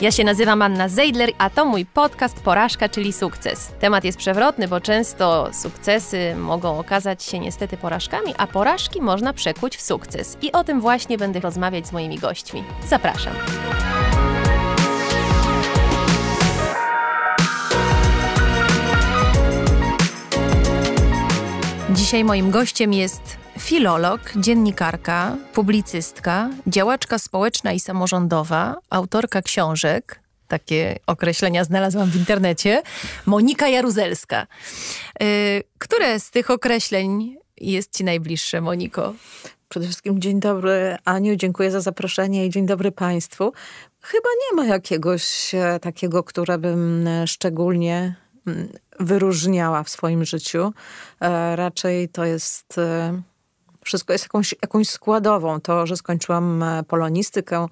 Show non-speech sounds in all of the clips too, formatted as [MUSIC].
Ja się nazywam Anna Zeidler, a to mój podcast Porażka, czyli sukces. Temat jest przewrotny, bo często sukcesy mogą okazać się niestety porażkami, a porażki można przekuć w sukces. I o tym właśnie będę rozmawiać z moimi gośćmi. Zapraszam. Dzisiaj moim gościem jest filolog, dziennikarka, publicystka, działaczka społeczna i samorządowa, autorka książek. Takie określenia znalazłam w internecie. Monika Jaruzelska. Y, które z tych określeń jest Ci najbliższe, Moniko? Przede wszystkim dzień dobry Aniu, dziękuję za zaproszenie i dzień dobry Państwu. Chyba nie ma jakiegoś e, takiego, które bym e, szczególnie Mm, wyróżniała w swoim życiu. E, raczej to jest e, wszystko jest jakąś, jakąś składową. To, że skończyłam e, polonistykę,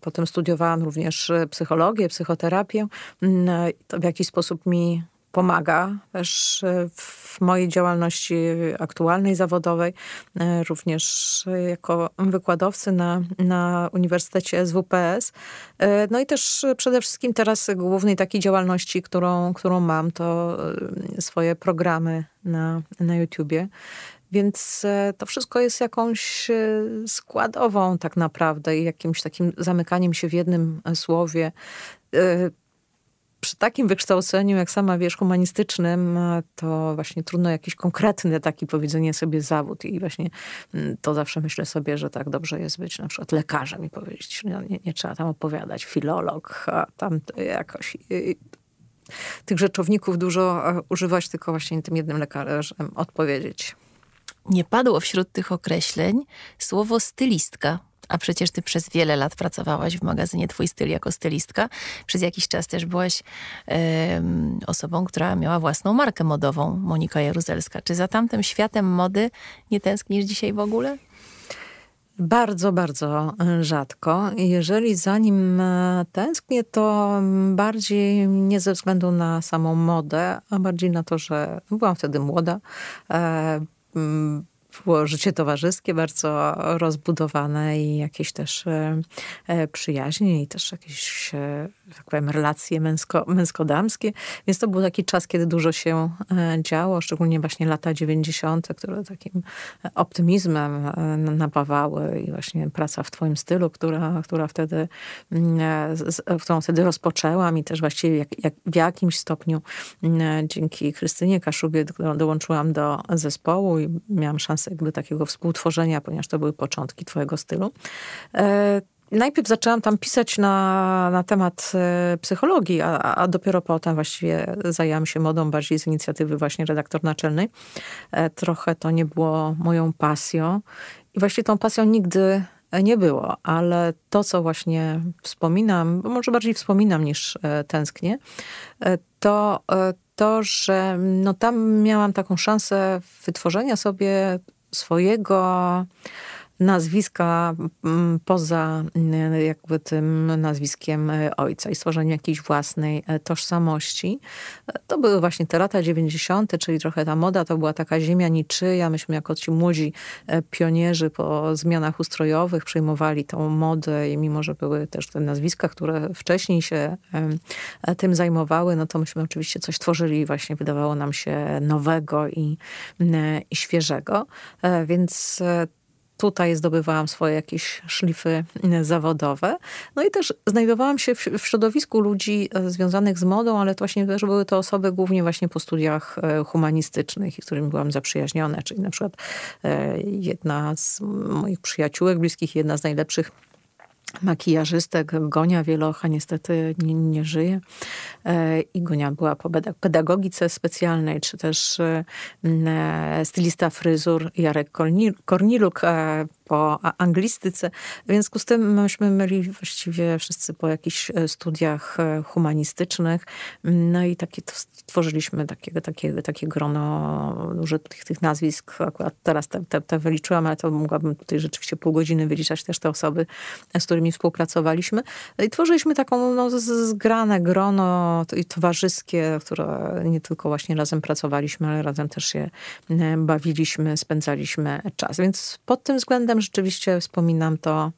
potem studiowałam również psychologię, psychoterapię, mm, to w jakiś sposób mi pomaga też e, w mojej działalności aktualnej, zawodowej, e, również jako wykładowcy na, na Uniwersytecie SWPS. E, no i też przede wszystkim teraz głównej takiej działalności, którą, którą mam, to swoje programy na, na YouTubie. Więc to wszystko jest jakąś składową tak naprawdę i jakimś takim zamykaniem się w jednym słowie przy takim wykształceniu, jak sama wiesz, humanistycznym, e, to właśnie trudno jakiś konkretny taki powiedzenie sobie zawód. I właśnie mm, to zawsze myślę sobie, że tak dobrze jest być na przykład lekarzem i powiedzieć, no, nie, nie trzeba tam opowiadać, filolog, a tam jakoś tych rzeczowników dużo e, używać, tylko właśnie tym jednym lekarzem odpowiedzieć. Nie padło wśród tych określeń słowo stylistka a przecież ty przez wiele lat pracowałaś w magazynie Twój Styl jako stylistka. Przez jakiś czas też byłaś yy, osobą, która miała własną markę modową, Monika Jaruzelska. Czy za tamtym światem mody nie tęsknisz dzisiaj w ogóle? Bardzo, bardzo e, rzadko. Jeżeli za nim e, tęsknię, to bardziej nie ze względu na samą modę, a bardziej na to, że byłam wtedy młoda. E, było życie towarzyskie bardzo rozbudowane i jakieś też e, e, przyjaźnie i też jakieś e, tak powiem, relacje męsko, męsko-damskie, więc to był taki czas, kiedy dużo się e, działo, szczególnie właśnie lata 90., które takim e, optymizmem e, napawały i właśnie praca w twoim stylu, która, która wtedy, mm, którą wtedy rozpoczęłam i też właściwie jak, jak w jakimś stopniu mm, dzięki Krystynie Kaszubie, którą dołączyłam do zespołu i miałam szansę jakby takiego współtworzenia, ponieważ to były początki twojego stylu najpierw zaczęłam tam pisać na, na temat e, psychologii, a, a dopiero potem właściwie zajęłam się modą bardziej z inicjatywy właśnie redaktor naczelny. E, trochę to nie było moją pasją i właściwie tą pasją nigdy nie było, ale to, co właśnie wspominam, może bardziej wspominam niż e, tęsknię, to to, że no tam miałam taką szansę wytworzenia sobie swojego nazwiska mm, poza mm, jakby tym nazwiskiem e, ojca i stworzeniu jakiejś własnej e, tożsamości. E, to były właśnie te lata 90., czyli trochę ta moda to była taka ziemia niczyja. Myśmy jako ci młodzi pionierzy po zmianach ustrojowych przyjmowali tą modę i mimo, że były też te nazwiska, które wcześniej się tym zajmowały, no to myśmy oczywiście coś tworzyli i właśnie wydawało nam się nowego i, mm, i świeżego. Więc tutaj zdobywałam swoje jakieś szlify e, zawodowe. No i też znajdowałam się w, w środowisku ludzi e, związanych z modą, ale to właśnie też były to osoby głównie właśnie po studiach e, humanistycznych, z którymi byłam zaprzyjaźniona, czyli na przykład jedna z moich przyjaciółek bliskich, jedna z najlepszych makijażystek. Gonia Wielocha niestety nie, nie żyje. E, I Gonia była po pedagogice specjalnej, czy też e, e, stylista fryzur Jarek Korniluk, po anglistyce. W związku z tym myśmy myli właściwie wszyscy po jakichś e, studiach e, humanistycznych. No i takie, stworzyliśmy takie, takie, takie grono, że tych, tych nazwisk akurat teraz te, te, te wyliczyłam, ale to mogłabym tutaj rzeczywiście pół godziny wyliczać też te osoby, e, z którymi współpracowaliśmy. No I tworzyliśmy taką no, zgrane grono i towarzyskie, które nie tylko właśnie razem pracowaliśmy, ale razem też się bawiliśmy, spędzaliśmy czas. Więc pod tym względem względem rzeczywiście wspominam to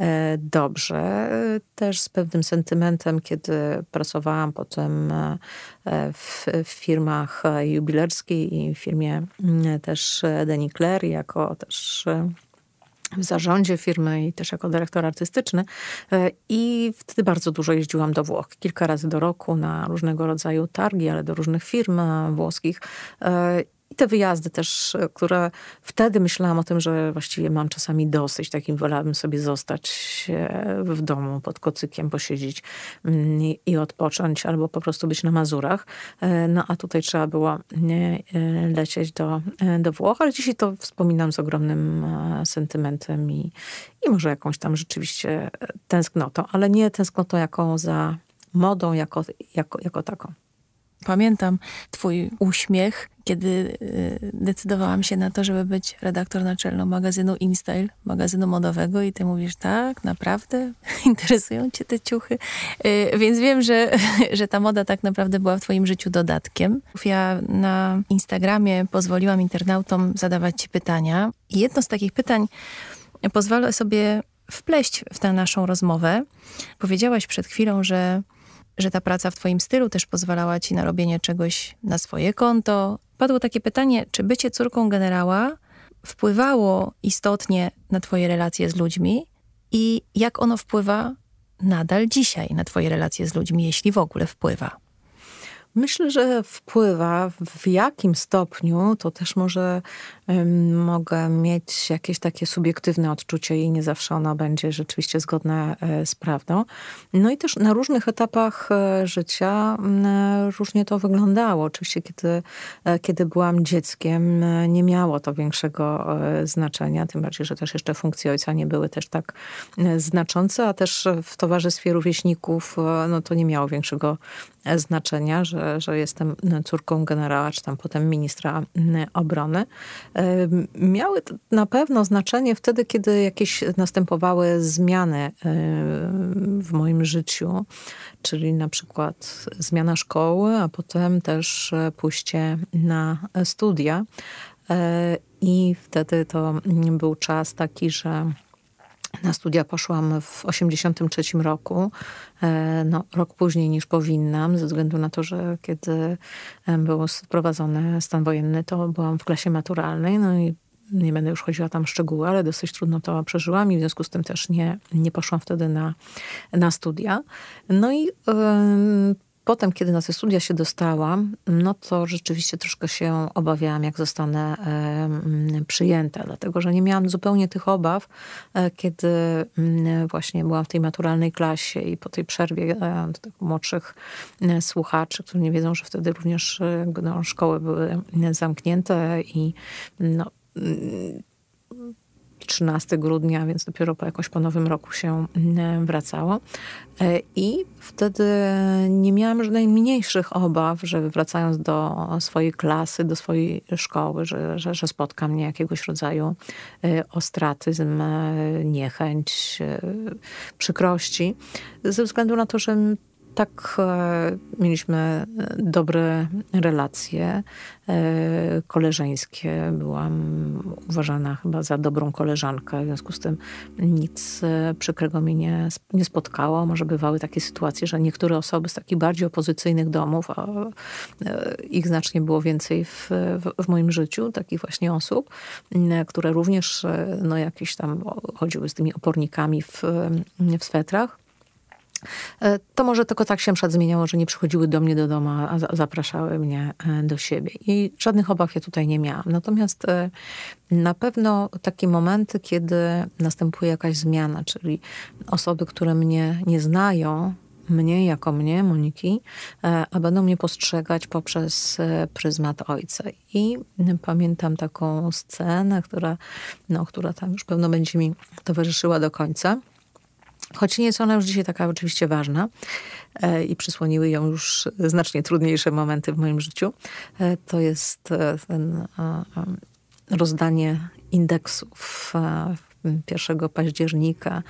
e, dobrze. Też z pewnym sentymentem, kiedy pracowałam potem e, w, w firmach e, jubilerskiej i w firmie mm, też Denikler jako też w zarządzie firmy i też jako dyrektor artystyczny. I wtedy bardzo dużo jeździłam do Włoch. Kilka razy do roku na różnego rodzaju targi, ale do różnych firm włoskich. I te wyjazdy też, e, które wtedy myślałam o tym, że właściwie mam czasami dosyć, takim wolałabym sobie zostać e, w domu pod kocykiem, posiedzieć mm, i odpocząć, albo po prostu być na Mazurach. E, no a tutaj trzeba było lecieć do, do Włoch, ale dzisiaj to wspominam z ogromnym sentymentem i, i może jakąś tam rzeczywiście tęsknotą, ale nie tęsknotą jaką za modą, jako, jako, jako taką. Pamiętam Twój uśmiech, kiedy y, decydowałam się na to, żeby być redaktor naczelną magazynu InStyle, magazynu modowego i ty mówisz, tak, naprawdę [LAUGHS] interesują cię te ciuchy. Y, więc wiem, że, [LAUGHS] że ta moda tak naprawdę była w twoim życiu dodatkiem. Ja na Instagramie pozwoliłam internautom zadawać ci pytania. I jedno z takich pytań pozwolę sobie wpleść w tę naszą rozmowę. Powiedziałaś przed chwilą, że że ta praca w Twoim stylu też pozwalała Ci na robienie czegoś na swoje konto. Padło takie pytanie, czy bycie córką generała wpływało istotnie na Twoje relacje z ludźmi i jak ono wpływa nadal dzisiaj na Twoje relacje z ludźmi, jeśli w ogóle wpływa? Myślę, że wpływa. W jakim stopniu to też może mogę mieć jakieś takie subiektywne odczucie i nie zawsze ono będzie rzeczywiście zgodne e, z prawdą. No i też na różnych etapach e, życia mm, e, różnie to wyglądało. Oczywiście, kiedy, kiedy byłam dzieckiem, nie miało to większego znaczenia, tym bardziej, że też jeszcze funkcje ojca nie były też tak znaczące, a też w towarzystwie rówieśników no to nie miało większego znaczenia, że, że jestem córką generała, czy tam potem ministra mm, obrony miały na pewno znaczenie wtedy, kiedy jakieś następowały zmiany w moim życiu, czyli na przykład zmiana szkoły, a potem też e, pójście na e, studia. E, I wtedy to mm, był czas taki, że na studia poszłam w 1983 roku, e, no, rok później niż powinnam, ze względu na to, że kiedy e, był wprowadzony stan wojenny, to byłam w klasie maturalnej, no i nie będę już chodziła tam szczegóły, ale dosyć trudno to przeżyłam i w związku z tym też nie, nie poszłam wtedy na, na studia. No i yy, potem, kiedy na te studia się dostałam, no to rzeczywiście troszkę się obawiałam, jak zostanę przyjęta, dlatego że nie miałam zupełnie tych obaw, e, kiedy mm, właśnie byłam w tej maturalnej klasie i po tej przerwie e, do tych młodszych e, słuchaczy, którzy nie wiedzą, że wtedy również no, szkoły były zamknięte i no, mm, 13 grudnia, więc dopiero po jakoś po nowym roku się mm, wracało. E, I wtedy nie miałam już najmniejszych obaw, że wracając do swojej klasy, do swojej szkoły, że, że, że spotka mnie jakiegoś rodzaju e, ostratyzm, e, niechęć, przykrości, ze względu na to, że tak e, mieliśmy e, dobre relacje e, koleżeńskie. Byłam uważana chyba za dobrą koleżankę, w związku z tym nic e, przykrego mi nie, nie spotkało. Może bywały takie sytuacje, że niektóre osoby z takich bardziej opozycyjnych domów, a e, ich znacznie było więcej w, w, w moim życiu, takich właśnie osób, które również e, no, jakieś tam chodziły z tymi opornikami w, w swetrach, E, to może tylko tak się przed zmieniało, że nie przychodziły do mnie do domu, a zapraszały mnie e, do siebie. I żadnych obaw ja tutaj nie miałam. Natomiast e, na pewno takie momenty, kiedy następuje jakaś zmiana, czyli osoby, które mnie nie znają, mnie jako mnie, Moniki, a będą mnie postrzegać poprzez pryzmat ojca. I pamiętam taką scenę, która, no, która tam już pewno będzie mi towarzyszyła do końca Choć nie jest ona już dzisiaj taka oczywiście ważna e, i przysłoniły ją już znacznie trudniejsze momenty w moim życiu, e, to jest e, ten e, e, rozdanie indeksów 1 e, października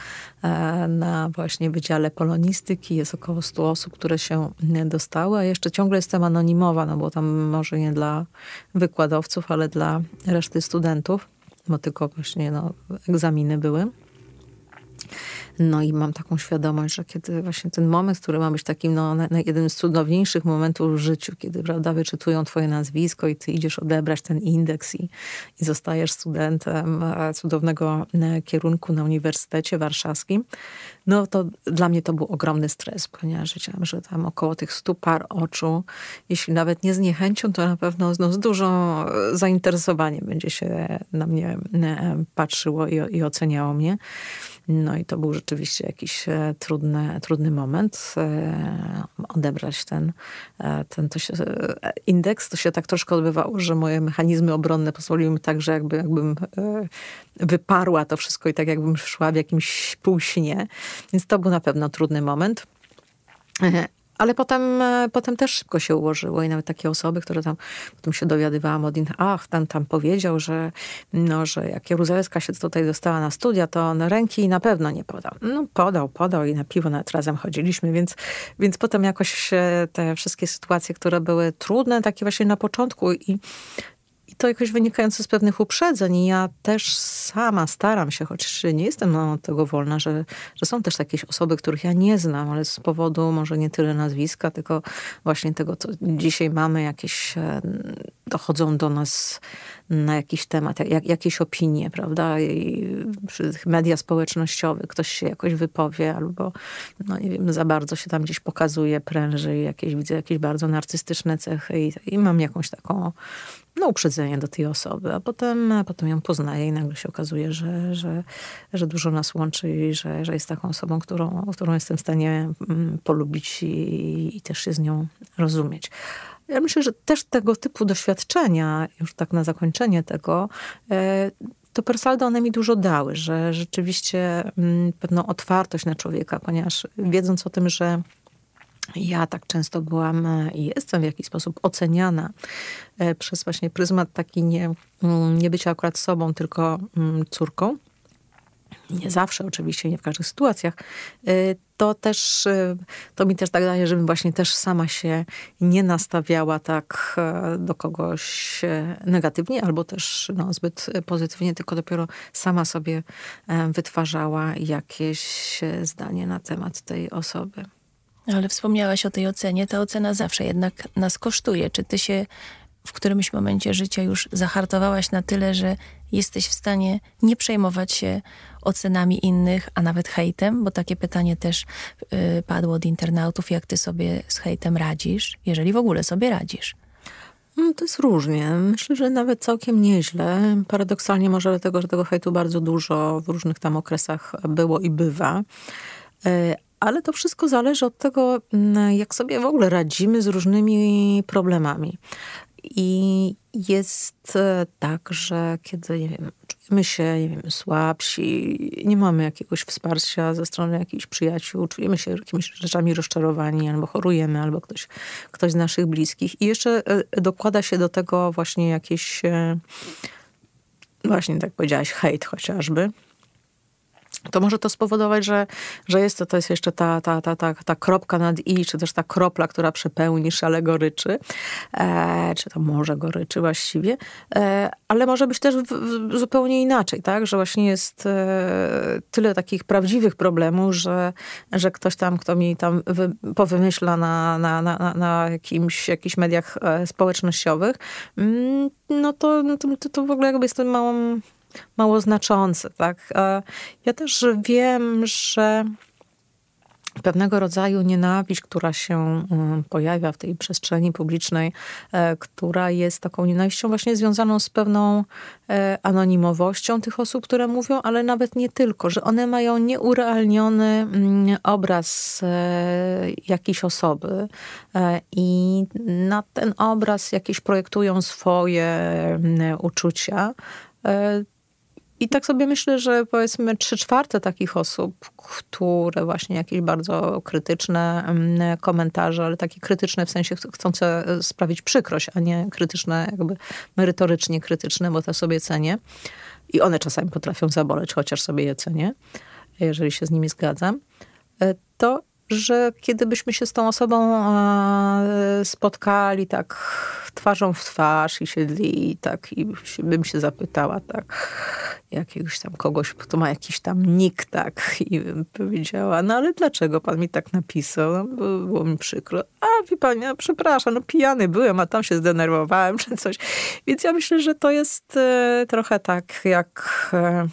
na właśnie Wydziale Polonistyki. Jest około 100 osób, które się dostały, a jeszcze ciągle jestem anonimowa, no bo tam może nie dla wykładowców, ale dla reszty studentów, bo tylko właśnie no, egzaminy były. No i mam taką świadomość, że kiedy właśnie ten moment, który ma być takim no, na, na jednym z cudowniejszych momentów w życiu, kiedy prawda, wyczytują twoje nazwisko i ty idziesz odebrać ten indeks i, i zostajesz studentem e, cudownego e, kierunku na Uniwersytecie Warszawskim, no to dla mnie to był ogromny stres, ponieważ wiedziałam, że tam około tych stu par oczu, jeśli nawet nie z niechęcią, to na pewno no, z dużą e, zainteresowaniem będzie się na mnie e, patrzyło i, i oceniało mnie. No i to był rzeczywiście jakiś e, trudny, trudny moment. Odebrać ten, ten to się, indeks, to się tak troszkę odbywało, że moje mechanizmy obronne pozwoliły mi tak, że jakby, jakbym wyparła to wszystko i tak jakbym szła w jakimś półśnie. Więc to był na pewno trudny moment. Ale potem, e, potem też szybko się ułożyło i nawet takie osoby, które tam, potem się dowiadywałam od innych, ach, ten tam powiedział, że, no, że jak Jeruzalemska się tutaj dostała na studia, to on ręki na pewno nie podał. No podał, podał i na piwo nawet razem chodziliśmy, więc, więc potem jakoś e, te wszystkie sytuacje, które były trudne, takie właśnie na początku i i to jakoś wynikające z pewnych uprzedzeń. I ja też sama staram się, choć nie jestem od tego wolna, że, że są też jakieś osoby, których ja nie znam, ale z powodu może nie tyle nazwiska, tylko właśnie tego, co dzisiaj mamy, jakieś e, dochodzą do nas na jakiś temat, jak, jakieś opinie, prawda? I media społecznościowe, ktoś się jakoś wypowie albo, no nie wiem, za bardzo się tam gdzieś pokazuje, pręży, jakieś, widzę jakieś bardzo narcystyczne cechy i, i mam jakąś taką no, uprzedzenie do tej osoby, a potem, a potem ją poznaję i nagle się okazuje, że, że, że dużo nas łączy i że, że jest taką osobą, którą, którą jestem w stanie mm, polubić i, i też się z nią rozumieć. Ja myślę, że też tego typu doświadczenia, już tak na zakończenie tego, e, to Persaldo one mi dużo dały, że rzeczywiście mm, pewną otwartość na człowieka, ponieważ wiedząc o tym, że ja tak często byłam e, i jestem w jakiś sposób oceniana e, przez właśnie pryzmat taki nie, mm, nie bycia akurat sobą, tylko mm, córką. Nie zawsze oczywiście, nie w każdych sytuacjach. E, to też, to mi też tak daje, żebym właśnie też sama się nie nastawiała tak do kogoś negatywnie albo też no, zbyt pozytywnie, tylko dopiero sama sobie wytwarzała jakieś zdanie na temat tej osoby. Ale wspomniałaś o tej ocenie. Ta ocena zawsze jednak nas kosztuje. Czy ty się w którymś momencie życia już zahartowałaś na tyle, że jesteś w stanie nie przejmować się ocenami innych, a nawet hejtem? Bo takie pytanie też yy, padło od internautów. Jak ty sobie z hejtem radzisz, jeżeli w ogóle sobie radzisz? No, to jest różnie. Myślę, że nawet całkiem nieźle. Paradoksalnie może dlatego, że tego hejtu bardzo dużo w różnych tam okresach było i bywa. Y, ale to wszystko zależy od tego, mm, jak sobie w ogóle radzimy z różnymi problemami. I jest e, tak, że kiedy nie wiem, czujemy się nie wiem, słabsi, nie mamy jakiegoś wsparcia ze strony jakichś przyjaciół, czujemy się jakimiś rzeczami rozczarowani, albo chorujemy, albo ktoś, ktoś z naszych bliskich. I jeszcze e, dokłada się do tego właśnie jakieś, e, właśnie tak powiedziałaś, hejt chociażby to może to spowodować, że, że jest to, to jest jeszcze ta, ta, ta, ta, ta kropka nad i, czy też ta kropla, która przepełni szale goryczy, e, czy to może goryczy właściwie, e, ale może być też w, w, zupełnie inaczej, tak, że właśnie jest e, tyle takich prawdziwych problemów, że, że ktoś tam, kto mi tam wy, powymyśla na, na, na, na jakimś, jakichś mediach e, społecznościowych, mm, no to, no to, to w ogóle jakby jestem małą mało znaczący. Tak? Ja też wiem, że pewnego rodzaju nienawiść, która się mm, pojawia w tej przestrzeni publicznej, e, która jest taką nienawiścią właśnie związaną z pewną e, anonimowością tych osób, które mówią, ale nawet nie tylko, że one mają nieurealniony mm, obraz e, jakiejś osoby i na ten obraz jakieś projektują swoje mm, uczucia i tak sobie myślę, że powiedzmy trzy czwarte takich osób, które właśnie jakieś bardzo krytyczne mm, komentarze, ale takie krytyczne w sensie chcące e, sprawić przykrość, a nie krytyczne jakby merytorycznie krytyczne, bo to sobie cenię. I one czasami potrafią zaboleć, chociaż sobie je cenię, jeżeli się z nimi zgadzam. E, to że kiedybyśmy się z tą osobą e, spotkali tak twarzą w twarz i siedli i tak, i bym się zapytała tak, jakiegoś tam kogoś, kto ma jakiś tam nick, tak, i bym powiedziała, no ale dlaczego pan mi tak napisał? No, było mi przykro. A, wie ja no przepraszam, no pijany byłem, a tam się zdenerwowałem [LAUGHS] czy coś. Więc ja myślę, że to jest e, trochę tak, jak e,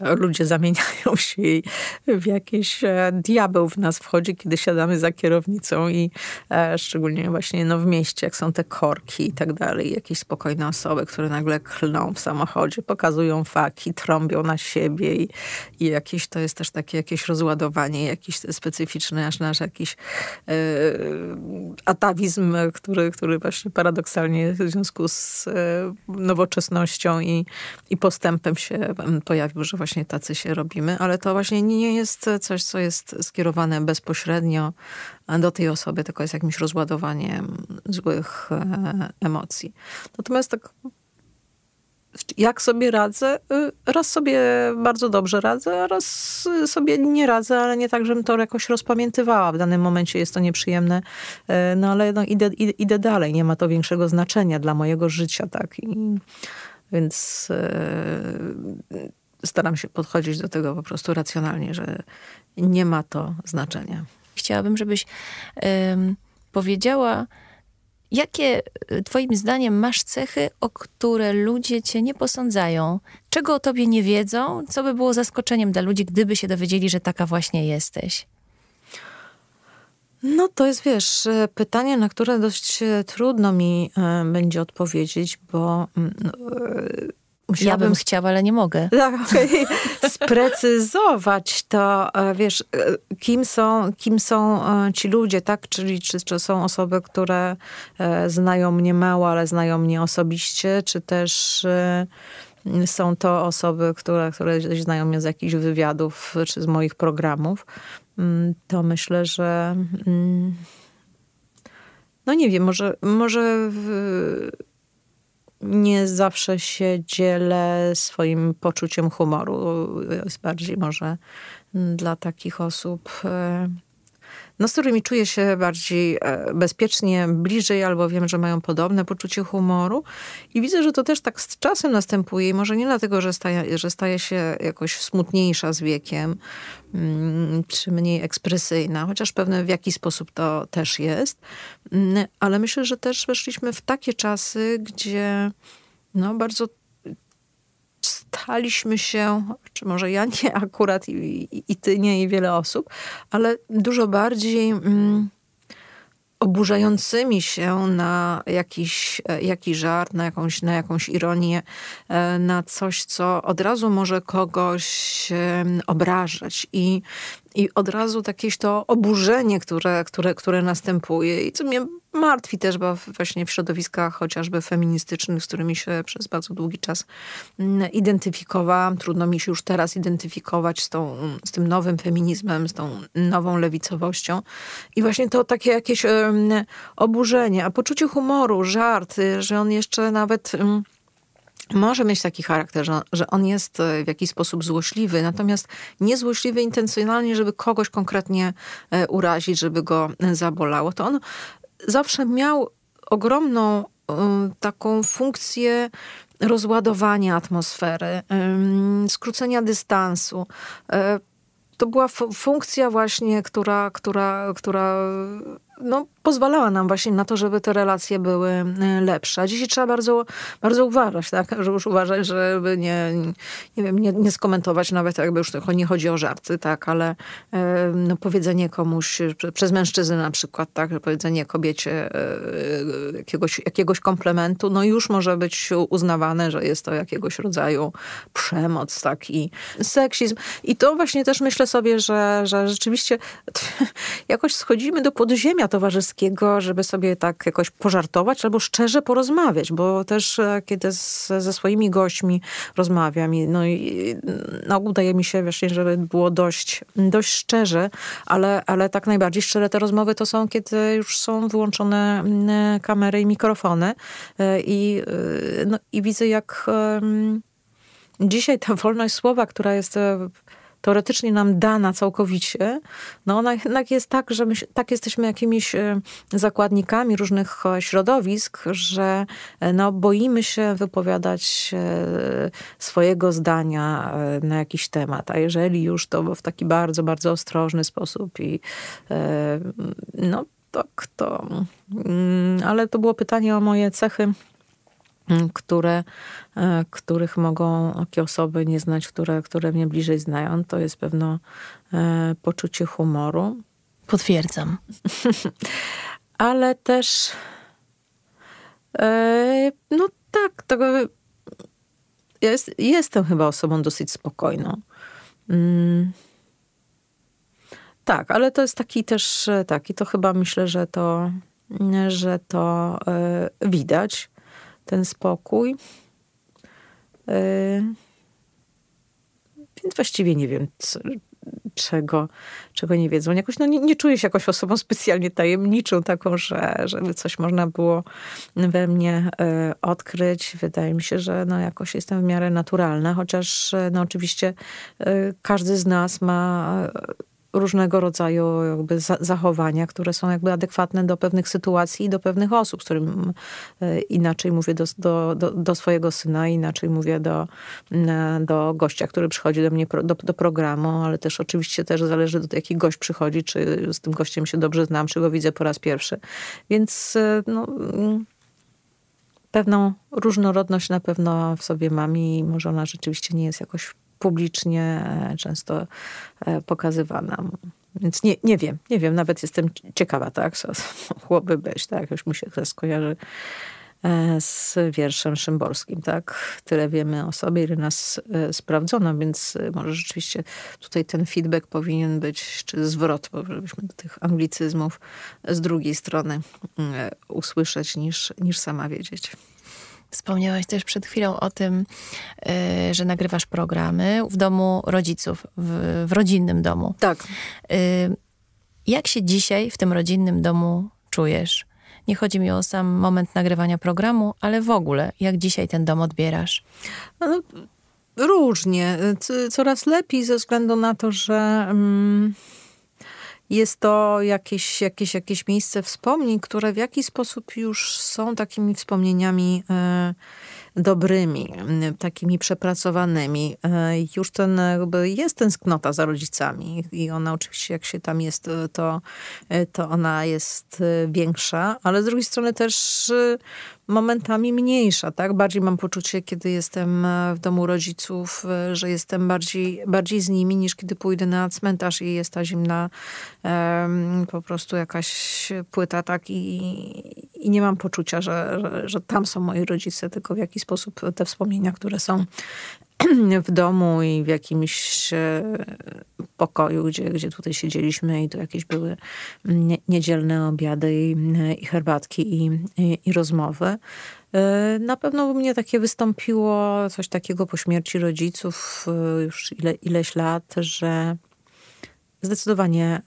ludzie zamieniają [LAUGHS] się i w jakiś e, diabeł w nas wchodzi, kiedy siadamy za kierownicą i e, szczególnie właśnie no, w mieście, jak są te korki i tak dalej, jakieś spokojne osoby, które nagle klną w samochodzie, pokazują faki, trąbią na siebie i, i jakieś to jest też takie jakieś rozładowanie, jakiś specyficzny aż nasz jakiś e, atawizm, który, który właśnie paradoksalnie w związku z nowoczesnością i, i postępem się pojawił, że właśnie właśnie tacy się robimy, ale to właśnie nie jest coś, co jest skierowane bezpośrednio do tej osoby, tylko jest jakimś rozładowaniem złych e, emocji. Natomiast tak jak sobie radzę? Y, raz sobie bardzo dobrze radzę, a raz sobie nie radzę, ale nie tak, żebym to jakoś rozpamiętywała. W danym momencie jest to nieprzyjemne, e, no ale no, idę, idę, idę dalej. Nie ma to większego znaczenia dla mojego życia, tak? I, więc e, staram się podchodzić do tego po prostu racjonalnie, że nie ma to znaczenia. Chciałabym, żebyś ym, powiedziała, jakie e, twoim zdaniem masz cechy, o które ludzie cię nie posądzają? Czego o tobie nie wiedzą? Co by było zaskoczeniem dla ludzi, gdyby się dowiedzieli, że taka właśnie jesteś? No to jest, wiesz, e, pytanie, na które dość e, trudno mi będzie odpowiedzieć, bo mm, no, musiałabym... Ja bym chciała, ale nie mogę. [LAUGHS] Tak, okay. Sprecyzować to, e, wiesz, e, kim są, kim są e, ci ludzie, tak? Czyli czy, czy są osoby, które znają mnie mało, ale znają mnie osobiście, czy też są to osoby, które, które znają mnie z jakichś wywiadów czy z moich programów, mm, to myślę, że mm, no nie wiem, może, może nie zawsze się dzielę swoim poczuciem humoru. Jest bardziej może dla takich osób e, no, z którymi czuję się bardziej e, bezpiecznie, bliżej, albo wiem, że mają podobne poczucie humoru. I widzę, że to też tak z czasem następuje i może nie dlatego, że staje, że staje się jakoś smutniejsza z wiekiem, mm, czy mniej ekspresyjna, chociaż pewne w jaki sposób to też jest. Mm, ale myślę, że też weszliśmy w takie czasy, gdzie no, bardzo pchaliśmy się, czy może ja nie [LAUGHS] akurat i, i, i ty nie i wiele osób, ale dużo bardziej mm, oburzającymi się na jakiś, e, jakiś żart, na jakąś, na jakąś ironię, e, na coś, co od razu może kogoś obrażać. I i od razu jakieś to oburzenie, które, które, które następuje i co mnie martwi też, bo właśnie w środowiskach chociażby feministycznych, z którymi się przez bardzo długi czas mm, identyfikowałam, trudno mi się już teraz identyfikować z, tą, z tym nowym feminizmem, z tą nową lewicowością. I właśnie to takie jakieś oburzenie, a poczucie humoru, żart, y, że on jeszcze nawet... Mm, może mieć taki charakter, że, że on jest e, w jakiś sposób złośliwy, natomiast nie złośliwy intencjonalnie, żeby kogoś konkretnie e, urazić, żeby go e, zabolało. To on zawsze miał ogromną taką funkcję rozładowania atmosfery, skrócenia dystansu. To była funkcja właśnie, która, która, która no, pozwalała nam właśnie na to, żeby te relacje były y, lepsze. A dzisiaj trzeba bardzo, bardzo uważać, tak? Że już uważać, żeby nie, nie, wiem, nie, nie skomentować nawet jakby już tylko nie chodzi o żarty, tak? Ale y, no, powiedzenie komuś, przez mężczyznę na przykład, tak? Że powiedzenie kobiecie y, jakiegoś, jakiegoś komplementu, no już może być uznawane, że jest to jakiegoś rodzaju przemoc, tak? I seksizm. I to właśnie też myślę sobie, że, że rzeczywiście [LAUGHS] jakoś schodzimy do podziemia towarzyskiego, żeby sobie tak jakoś pożartować albo szczerze porozmawiać, bo też e, kiedy z, ze swoimi gośćmi rozmawiam i, no i no, udaje mi się właśnie, żeby było dość, dość szczerze, ale, ale tak najbardziej szczere te rozmowy to są, kiedy już są wyłączone mm, kamery i mikrofony e, i, e, no, i widzę jak... Dzisiaj ta wolność słowa, która jest teoretycznie nam dana całkowicie, no ona jednak jest tak, że my, tak jesteśmy jakimiś e, zakładnikami różnych e, środowisk, że e, no, boimy się wypowiadać swojego zdania na jakiś temat, a jeżeli już, to w taki bardzo, bardzo ostrożny sposób i no tak to. Mm, ale to było pytanie o moje cechy Mm, które, e, których mogą takie osoby nie znać, które, które mnie bliżej znają. To jest pewno e, poczucie humoru. Potwierdzam. [LAUGHS] Ale też e, no tak, tego jest, jestem chyba osobą dosyć spokojną. Mm. Tak, ale to jest taki też, taki to chyba myślę, że to, że to widać ten spokój. Yy, więc właściwie nie wiem, co, czego, czego nie wiedzą. Jakoś, no, nie, nie czuję się jakąś osobą specjalnie tajemniczą, taką, że żeby coś można było we mnie yy, odkryć. Wydaje mi się, że no, jakoś jestem w miarę naturalna, chociaż yy, no, oczywiście każdy z nas ma różnego rodzaju jakby zachowania, które są jakby adekwatne do pewnych sytuacji i do pewnych osób, z którym e, inaczej mówię do, do, do swojego syna, inaczej mówię do, do gościa, który przychodzi do mnie do, do programu, ale też oczywiście też zależy do jaki gość przychodzi, czy z tym gościem się dobrze znam, czy go widzę po raz pierwszy. Więc e, no, mm, pewną różnorodność na pewno w sobie mam i może ona rzeczywiście nie jest jakoś publicznie e, często e, pokazywana. Więc nie, nie wiem, nie wiem, nawet jestem ciekawa, tak, co mogłoby być, tak, już mi się to skojarzy e, z wierszem szymborskim, tak? Tyle wiemy o sobie, ile nas sprawdzono, więc może rzeczywiście tutaj ten feedback powinien być, czy zwrot, żebyśmy do tych anglicyzmów z drugiej strony usłyszeć, niż, niż sama wiedzieć. Wspomniałaś też przed chwilą o tym, e, że nagrywasz programy w domu rodziców, w, w rodzinnym domu. Tak. E, jak się dzisiaj w tym rodzinnym domu czujesz? Nie chodzi mi o sam moment nagrywania programu, ale w ogóle, jak dzisiaj ten dom odbierasz? No, różnie. E, coraz lepiej ze względu na to, że. Mm, jest to jakieś, jakieś, jakieś miejsce wspomnień, które w jakiś sposób już są takimi wspomnieniami e, dobrymi, takimi przepracowanymi. E, już ten, jakby jest tęsknota za rodzicami i ona oczywiście jak się tam jest, to, to ona jest e, większa, ale z drugiej strony też e, momentami mniejsza, tak? Bardziej mam poczucie, kiedy jestem w domu rodziców, że jestem bardziej, bardziej z nimi, niż kiedy pójdę na cmentarz i jest ta zimna po prostu jakaś płyta, tak? I, i nie mam poczucia, że, że, że tam są moi rodzice, tylko w jaki sposób te wspomnienia, które są [CLEARS THROAT] w domu i w jakimś e, pokoju, gdzie, gdzie tutaj siedzieliśmy i to jakieś były niedzielne obiady i, i herbatki i, i, i rozmowy. E, na pewno u mnie takie wystąpiło coś takiego po śmierci rodziców e, już ile, ileś lat, że zdecydowanie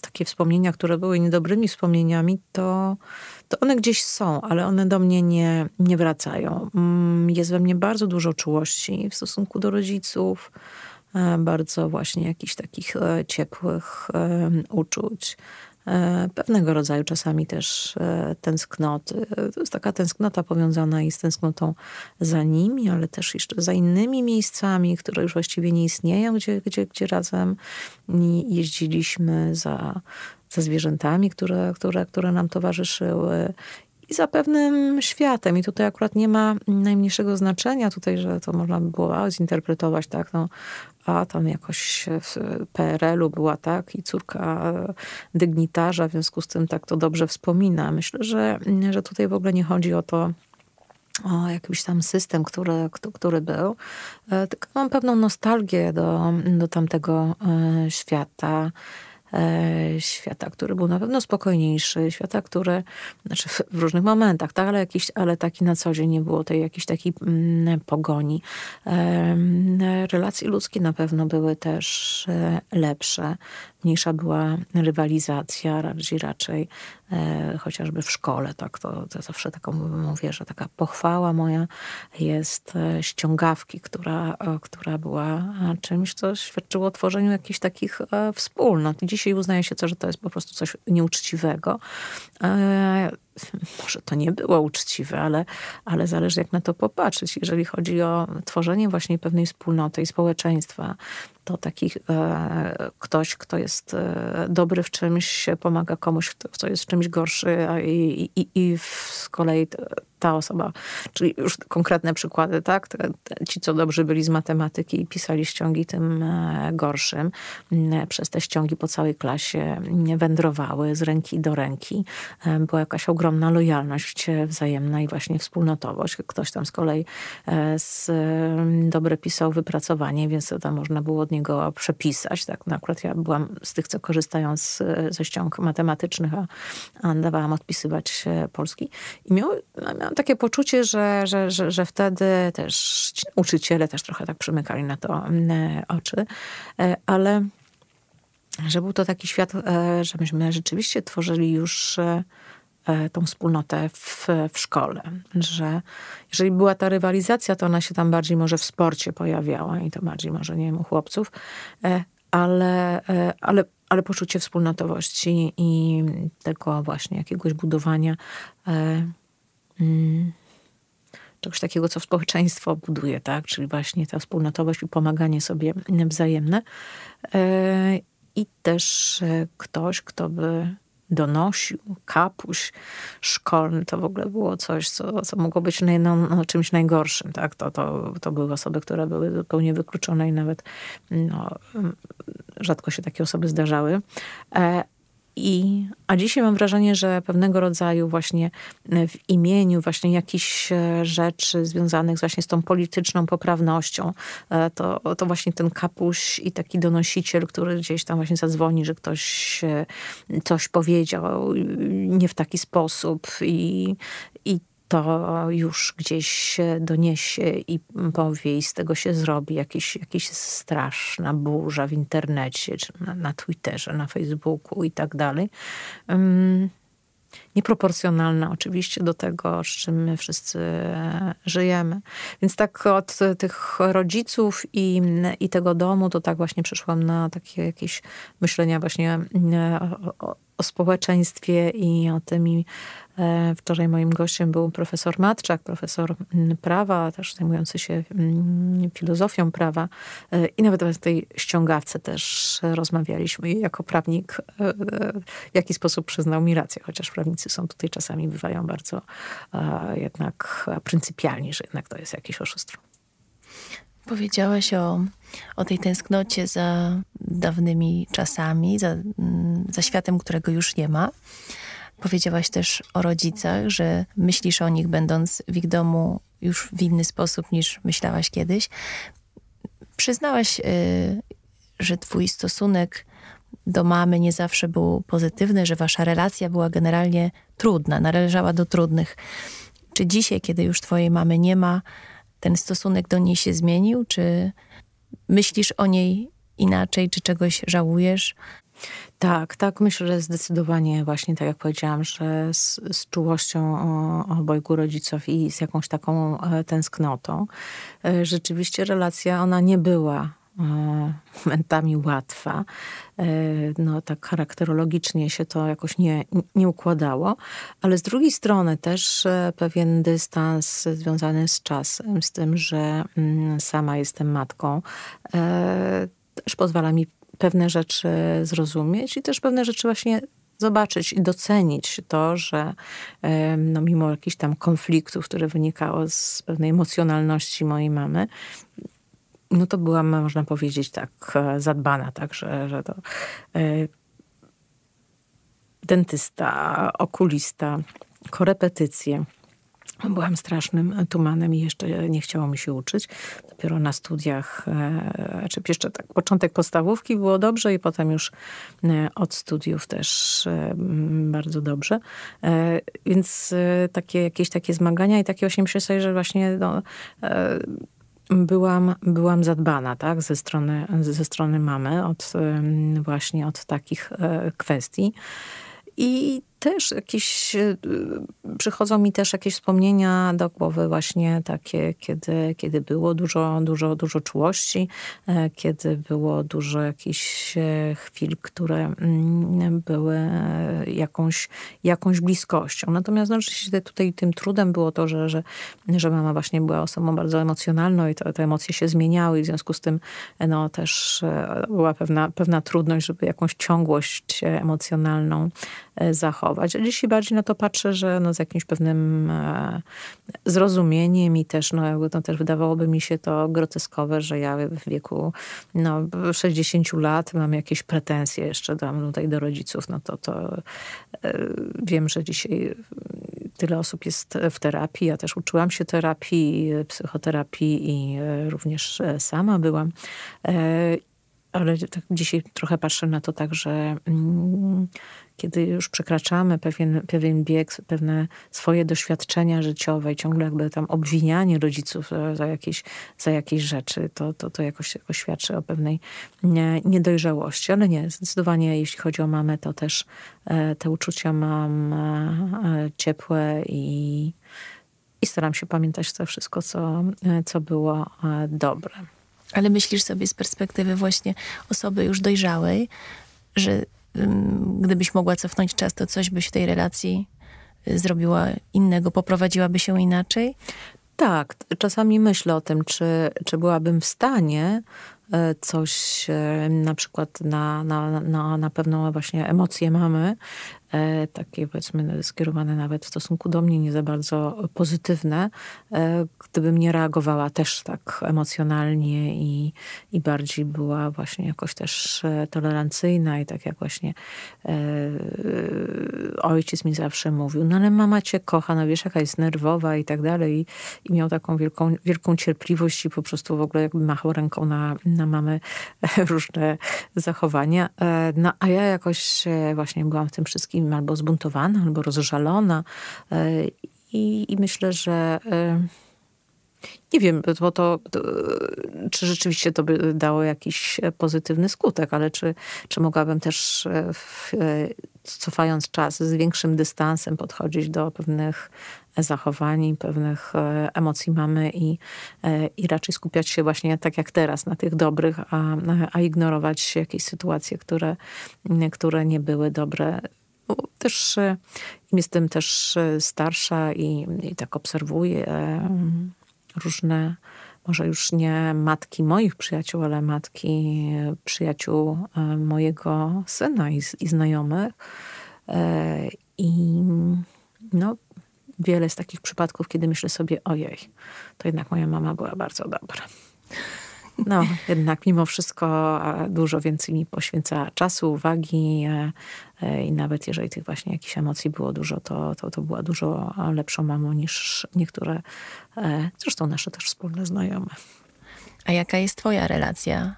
takie wspomnienia, które były niedobrymi wspomnieniami, to, to one gdzieś są, ale one do mnie nie, nie wracają. Mm, jest we mnie bardzo dużo czułości w stosunku do rodziców, e, bardzo właśnie jakichś takich e, ciepłych e, uczuć. E, pewnego rodzaju czasami też e, tęsknoty. E, to jest taka tęsknota powiązana i z tęsknotą za nimi, ale też jeszcze za innymi miejscami, które już właściwie nie istnieją, gdzie, gdzie, gdzie razem jeździliśmy za, za zwierzętami, które, które, które nam towarzyszyły i za pewnym światem. I tutaj akurat nie ma najmniejszego znaczenia tutaj, że to można by było zinterpretować tak, no, a tam jakoś e, w PRL-u była tak i córka e, dygnitarza, w związku z tym tak to dobrze wspomina. Myślę, że, mm, że tutaj w ogóle nie chodzi o to, o jakiś tam system, który, który był, e, tylko mam pewną nostalgię do, do tamtego świata. E, świata, który był na pewno spokojniejszy, świata, który, znaczy w, różnych momentach, tak, ale, jakiś, ale taki na co dzień nie było tej jakiejś takiej mm, pogoni. E, relacje ludzkie na pewno były też e, lepsze mniejsza była rywalizacja, raczej, raczej e, chociażby w szkole, tak, to, to zawsze taką mówię, że taka pochwała moja jest e, ściągawki, która, e, która była e, czymś, co świadczyło o tworzeniu jakichś takich wspólnot. Dzisiaj uznaje się, to, że to jest po prostu coś nieuczciwego. E, może to nie było uczciwe, ale, ale zależy jak na to popatrzeć. Jeżeli chodzi o tworzenie właśnie pewnej wspólnoty i społeczeństwa, to taki e, ktoś, kto jest e, dobry w czymś, pomaga komuś, kto, kto jest w czymś gorszy a i, i, i z kolei e, ta osoba, czyli już konkretne przykłady, tak? Ci, co dobrzy byli z matematyki i pisali ściągi, tym e, gorszym. Przez te ściągi po całej klasie wędrowały z ręki do ręki. E, była jakaś ogromna lojalność e, wzajemna i właśnie wspólnotowość. Ktoś tam z kolei z dobre pisał wypracowanie, więc to tam można było od niego przepisać. Tak? No akurat ja byłam z tych, co korzystają z, ze ściąg matematycznych, a, a dawałam odpisywać polski. I miał, no, takie poczucie, że, że, że, że wtedy też nauczyciele też trochę tak przymykali na to mm, e, oczy, e, ale że był to taki świat, e, że myśmy rzeczywiście tworzyli już tą wspólnotę w, w szkole, że jeżeli była ta rywalizacja, to ona się tam bardziej może w sporcie pojawiała i to bardziej może, nie wiem, u chłopców, ale, ale, ale poczucie wspólnotowości i tego właśnie jakiegoś budowania Mm. czegoś takiego, co społeczeństwo buduje, tak? Czyli właśnie ta wspólnotowość i pomaganie sobie wzajemne. E, I też e, ktoś, kto by donosił, kapuś szkolny, to w ogóle było coś, co, co mogło być naj, no, no, czymś najgorszym, tak? To, to, to były osoby, które były zupełnie wykluczone i nawet no, rzadko się takie osoby zdarzały. E, i, a dzisiaj mam wrażenie, że pewnego rodzaju właśnie e, w imieniu właśnie jakichś e, rzeczy związanych właśnie z tą polityczną poprawnością, e, to, to właśnie ten kapuś i taki donosiciel, który gdzieś tam właśnie zadzwoni, że ktoś coś powiedział nie w taki sposób i, i to już gdzieś doniesie i powie i z tego się zrobi jakiś, jakiś straszna burza w internecie, czy na, na Twitterze, na Facebooku i tak dalej. Nieproporcjonalna oczywiście do tego, z czym my wszyscy e, żyjemy. Więc tak od tych rodziców i, i tego domu, to tak właśnie przyszłam na takie jakieś myślenia właśnie e, o, o, o społeczeństwie i o tym, E, wczoraj moim gościem był profesor Matczak, profesor mm, prawa, też zajmujący się mm, filozofią prawa e, i nawet o tej ściągawce też rozmawialiśmy. I Jako prawnik e, w jaki sposób przyznał mi rację, chociaż prawnicy są tutaj czasami bywają bardzo jednak pryncypialni, że jednak to jest jakieś oszustwo. Powiedziałaś o, o tej tęsknocie za dawnymi czasami, za, mm, za światem, którego już nie ma. Powiedziałaś też o rodzicach, że myślisz o nich będąc w ich domu już w inny sposób niż myślałaś kiedyś. Przyznałaś, y, że twój stosunek do mamy nie zawsze był pozytywny, że wasza relacja była generalnie trudna, należała do trudnych. Czy dzisiaj, kiedy już twojej mamy nie ma, ten stosunek do niej się zmienił? Czy myślisz o niej inaczej, czy czegoś żałujesz? Tak, tak. Myślę, że zdecydowanie właśnie tak jak powiedziałam, że z, z czułością obojgu rodziców i z jakąś taką e, tęsknotą. E, rzeczywiście relacja ona nie była e, momentami łatwa. No, tak charakterologicznie się to jakoś nie, nie układało, ale z drugiej strony też pewien dystans związany z czasem, z tym, że mm, sama jestem matką, też pozwala mi pewne rzeczy zrozumieć i też pewne rzeczy właśnie zobaczyć i docenić to, że no, mimo jakichś tam konfliktów, które wynikało z pewnej emocjonalności mojej mamy, no to byłam, można powiedzieć, tak e, zadbana, tak, że, że to e, dentysta, okulista, korepetycje. Byłam strasznym tumanem i jeszcze nie chciało mi się uczyć dopiero na studiach, e, czy jeszcze tak, początek podstawówki było dobrze i potem już e, od studiów też e, bardzo dobrze. Więc takie, jakieś takie zmagania i takie ośmieliłem sobie, że właśnie no, byłam, byłam zadbana tak, ze, strony, ze strony mamy od, właśnie od takich kwestii. I też jakieś, e, przychodzą mi też jakieś wspomnienia do głowy właśnie takie, kiedy, kiedy było dużo, dużo, dużo czułości, e, kiedy było dużo jakichś e, chwil, które mm, były jakąś, jakąś bliskością. Natomiast oczywiście no, tutaj tym trudem było to, że, że, że mama właśnie była osobą bardzo emocjonalną i to, te emocje się zmieniały i w związku z tym no, też była pewna, pewna trudność, żeby jakąś ciągłość emocjonalną zachować kreować. A dzisiaj bardziej na to patrzę, że no z jakimś pewnym e, zrozumieniem i też, no, jakby, no też wydawałoby mi się to groteskowe, że ja w wieku no, 60 lat mam jakieś pretensje jeszcze do, tutaj do rodziców. No to, to e, wiem, że dzisiaj tyle osób jest w terapii. Ja też uczyłam się terapii, psychoterapii i e, również e, sama byłam. E, ale tak dzisiaj trochę patrzę na to tak, że mm, kiedy już przekraczamy pewien, pewien bieg, pewne swoje doświadczenia życiowe i ciągle jakby tam obwinianie rodziców e, za, jakieś, za jakieś rzeczy, to, to, to jakoś, jakoś o pewnej nie, niedojrzałości. Ale nie, zdecydowanie jeśli chodzi o mamę, to też e, te uczucia mam e, e ciepłe i, i staram się pamiętać to wszystko, co, e, co było e, dobre. Ale myślisz sobie z perspektywy właśnie osoby już dojrzałej, że mm, gdybyś mogła cofnąć czas, to coś byś w tej relacji y, zrobiła innego, poprowadziłaby się inaczej? Tak, czasami myślę o tym, czy, czy byłabym w stanie e, coś e, na przykład na, na, na, na pewną właśnie emocję mamy, E, takie powiedzmy no, skierowane nawet w stosunku do mnie nie za bardzo pozytywne, e, gdybym nie reagowała też tak emocjonalnie i, i bardziej była właśnie jakoś też e, tolerancyjna i tak jak właśnie ojciec mi zawsze mówił, no ale mama cię kocha, no wiesz jaka jest nerwowa i tak dalej i, miał taką wielką, wielką cierpliwość i po prostu w ogóle jakby machał ręką na, na mamy różne zachowania. No a ja jakoś właśnie byłam w tym wszystkim wszystkim albo zbuntowana, albo rozżalona. E, I, i myślę, że e, nie wiem, bo to, to, czy rzeczywiście to by dało jakiś pozytywny skutek, ale czy, czy mogłabym też, e, w, cofając czas, z większym dystansem podchodzić do pewnych zachowań, pewnych emocji mamy i, i raczej skupiać się właśnie tak jak teraz na tych dobrych, a, a ignorować jakieś sytuacje, które, które nie były dobre też e, jestem też e, starsza i, i tak obserwuję e, różne, może już nie matki moich przyjaciół, ale matki przyjaciół mojego syna i, i znajomych. I no, wiele z takich przypadków, kiedy myślę sobie, ojej, to jednak moja mama była bardzo dobra. No, jednak mimo wszystko dużo więcej mi poświęca czasu, uwagi e, e, i nawet jeżeli tych właśnie jakichś emocji było dużo, to, to, to była dużo lepszą mamą niż niektóre, e, zresztą nasze też wspólne znajome. A jaka jest twoja relacja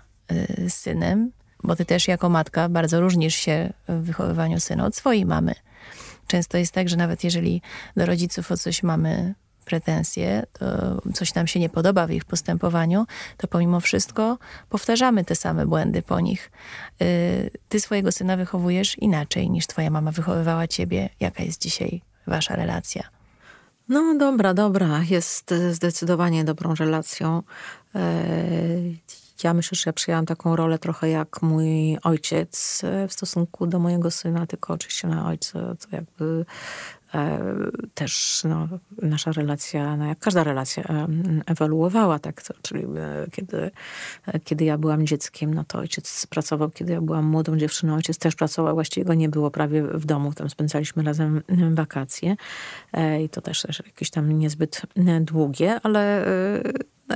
z synem? Bo ty też jako matka bardzo różnisz się w wychowywaniu syna od swojej mamy. Często jest tak, że nawet jeżeli do rodziców o coś mamy pretensje, coś nam się nie podoba w ich postępowaniu, to pomimo wszystko powtarzamy te same błędy po nich. Y, ty swojego syna wychowujesz inaczej niż twoja mama wychowywała ciebie. Jaka jest dzisiaj wasza relacja? No dobra, dobra. Jest y, zdecydowanie dobrą relacją. Y, ja myślę, że ja przyjęłam taką rolę trochę jak mój ojciec w stosunku do mojego syna, tylko oczywiście na ojca to jakby E, też no, nasza relacja, no jak każda relacja, ewoluowała, tak? To, czyli e, kiedy, e, kiedy ja byłam dzieckiem, no to ojciec pracował, kiedy ja byłam młodą dziewczyną, ojciec też pracował, właściwie go nie było prawie w domu, tam spędzaliśmy razem wakacje i to też, też jakieś tam niezbyt długie, ale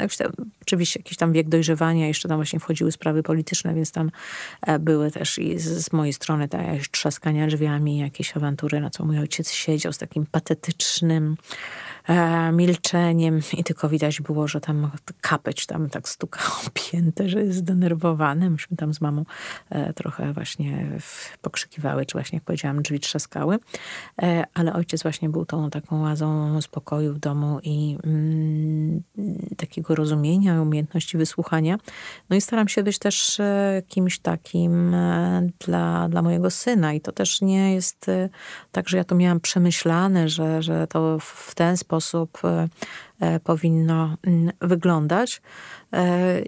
no tam, oczywiście jakiś tam wiek dojrzewania, jeszcze tam właśnie wchodziły sprawy polityczne, więc tam e, były też i z, z mojej strony te trzaskania drzwiami, jakieś awantury, na co mój ojciec siedział z takim patetycznym E, milczeniem i tylko widać było, że tam kapeć tam tak stuka [LAUGHS] opięte, że jest zdenerwowany. Myśmy tam z mamą e, trochę właśnie pokrzykiwały, czy właśnie jak powiedziałam, drzwi trzaskały. E, ale ojciec właśnie był tą taką łazą spokoju w domu i mm, takiego rozumienia, umiejętności wysłuchania. No i staram się być też kimś takim dla, dla mojego syna i to też nie jest tak, że ja to miałam przemyślane, że, że to w ten sposób sposób e, e, powinno mm, wyglądać. E,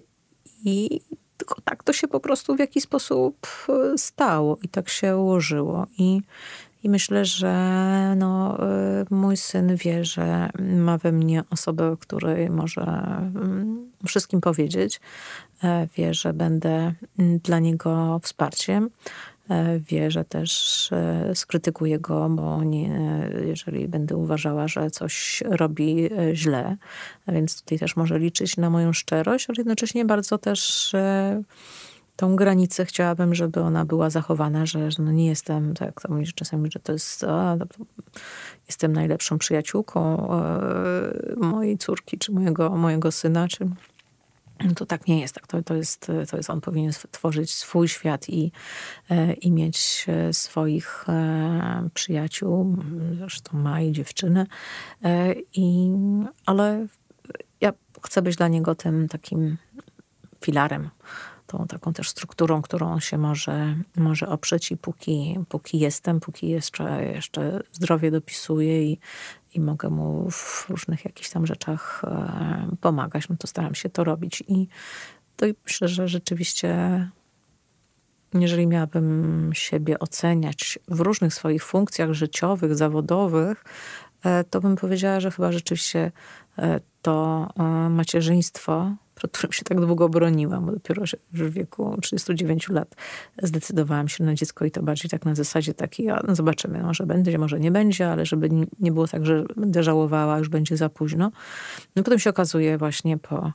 I tylko tak to się po prostu w jakiś sposób stało i tak się ułożyło. I, i myślę, że no, mój syn wie, że ma we mnie osobę, której może mm, wszystkim powiedzieć. Wie, że będę mm, dla niego wsparciem. E, wie, że też e, skrytykuję go, bo nie, jeżeli będę uważała, że coś robi e, źle, więc tutaj też może liczyć na moją szczerość, ale jednocześnie bardzo też tą granicę chciałabym, żeby ona była zachowana, że, że no nie jestem, tak to mówisz czasami, że to jest, a, no to jestem najlepszą przyjaciółką e, mojej córki, czy mojego, mojego syna, czy to tak nie jest. Tak. To, to, jest, to jest, on powinien tworzyć swój świat i, e, i mieć e, swoich e, przyjaciół. Zresztą ma i dziewczynę. I, ale ja chcę być dla niego tym takim filarem, tą taką też strukturą, którą on się może, może oprzeć i póki, póki jestem, póki jeszcze, jeszcze zdrowie dopisuje i i mogę mu w różnych jakichś tam rzeczach e, pomagać, no to staram się to robić. I to i myślę, że rzeczywiście, jeżeli miałabym siebie oceniać w różnych swoich funkcjach życiowych, zawodowych, e, to bym powiedziała, że chyba rzeczywiście E, to e, macierzyństwo, przed którym się tak długo broniłam, bo dopiero w wieku 39 lat zdecydowałam się na dziecko i to bardziej tak na zasadzie takiej, no zobaczymy, może będzie, może nie będzie, ale żeby nie było tak, że będę żałowała, już będzie za późno. No potem się okazuje właśnie po,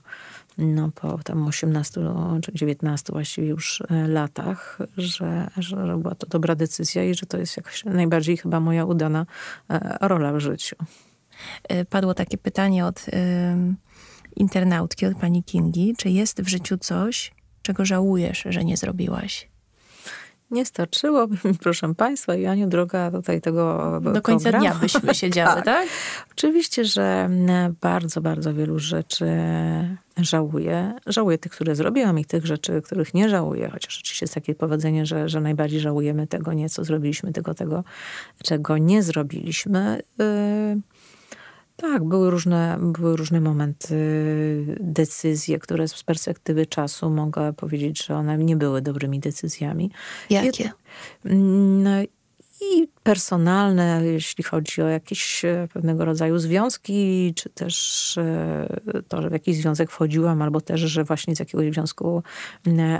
no, po tam 18 czy 19 właściwie już e, latach, że, że była to dobra decyzja i że to jest jakaś najbardziej chyba moja udana rola w życiu. Y, padło takie pytanie od y, internautki, od pani Kingi, czy jest w życiu coś, czego żałujesz, że nie zrobiłaś? Nie starczyłoby mi, proszę Państwa, i Aniu, droga tutaj tego Do e, końca programu. dnia byśmy siedziały, [LAUGHS] tak. tak? Oczywiście, że bardzo, bardzo wielu rzeczy żałuję. Żałuję tych, które zrobiłam i tych rzeczy, których nie żałuję. Chociaż oczywiście jest takie powiedzenie, że, że najbardziej żałujemy tego nie, co zrobiliśmy, tylko tego, czego nie zrobiliśmy. Yy tak, były różne, były różne momenty, decyzje, które z perspektywy czasu mogę powiedzieć, że one nie były dobrymi decyzjami. Jakie? No, i personalne, jeśli chodzi o jakieś e, pewnego rodzaju związki, czy też e, to, że w jakiś związek wchodziłam, albo też, że właśnie z jakiegoś związku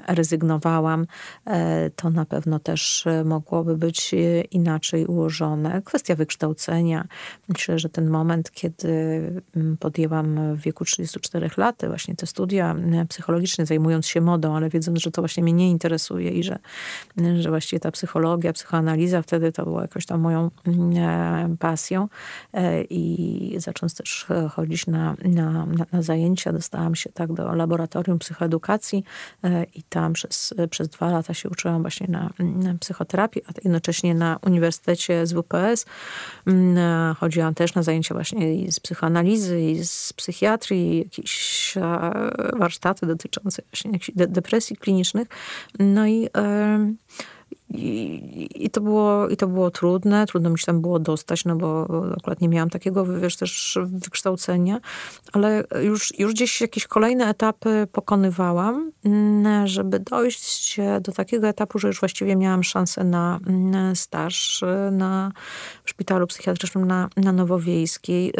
rezygnowałam, e, to na pewno też mogłoby być inaczej ułożone. Kwestia wykształcenia. Myślę, że ten moment, kiedy podjęłam w wieku 34 lat właśnie te studia psychologiczne, zajmując się modą, ale wiedząc, że to właśnie mnie nie interesuje i że, że właściwie ta psychologia, psychoanaliza wtedy wtedy to było jakoś tam moją mm, e, pasją e, i zacząć też e, chodzić na, na, na zajęcia, dostałam się tak do laboratorium psychoedukacji i tam przez, przez dwa lata się uczyłam właśnie na, na psychoterapii, a jednocześnie na uniwersytecie z WPS. Mm, chodziłam też na zajęcia właśnie i z psychoanalizy, i z psychiatrii, jakieś warsztaty dotyczące właśnie jakichś depresji klinicznych. No i i, I, to było, I to było trudne, trudno mi się tam było dostać, no bo akurat nie miałam takiego, wiesz, też wykształcenia, ale już, już gdzieś jakieś kolejne etapy pokonywałam, mm, żeby dojść do takiego etapu, że już właściwie miałam szansę na mm, staż y, na w szpitalu psychiatrycznym na, na Nowowiejskiej. Y,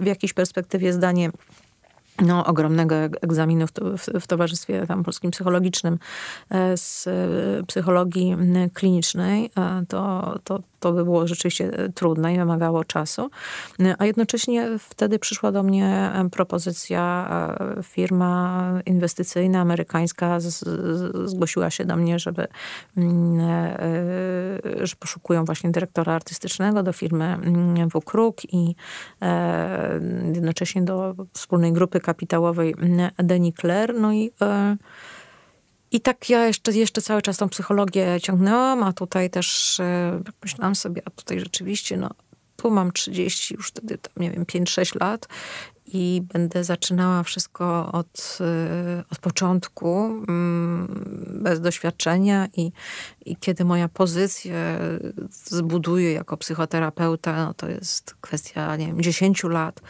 w jakiejś perspektywie zdanie no, ogromnego e-, egzaminu w, w, w, Towarzystwie tam Polskim Psychologicznym e, z e, psychologii klinicznej, to, to, to by było rzeczywiście trudne i wymagało czasu. A jednocześnie wtedy przyszła do mnie propozycja, firma inwestycyjna amerykańska z, zgłosiła się do mnie, żeby że poszukują właśnie dyrektora artystycznego do firmy WKRUK i jednocześnie do wspólnej grupy kapitałowej mm, Denis Clare. No i, e, i tak ja jeszcze, jeszcze cały czas tą psychologię ciągnęłam, a tutaj też e, myślałam sobie, a tutaj rzeczywiście, no tu mam 30, już wtedy tam, nie wiem, 5-6 lat i będę zaczynała wszystko od, y, od początku, mm, bez doświadczenia i, i kiedy moja pozycję zbuduję jako psychoterapeuta, no to jest kwestia, nie wiem, 10 lat.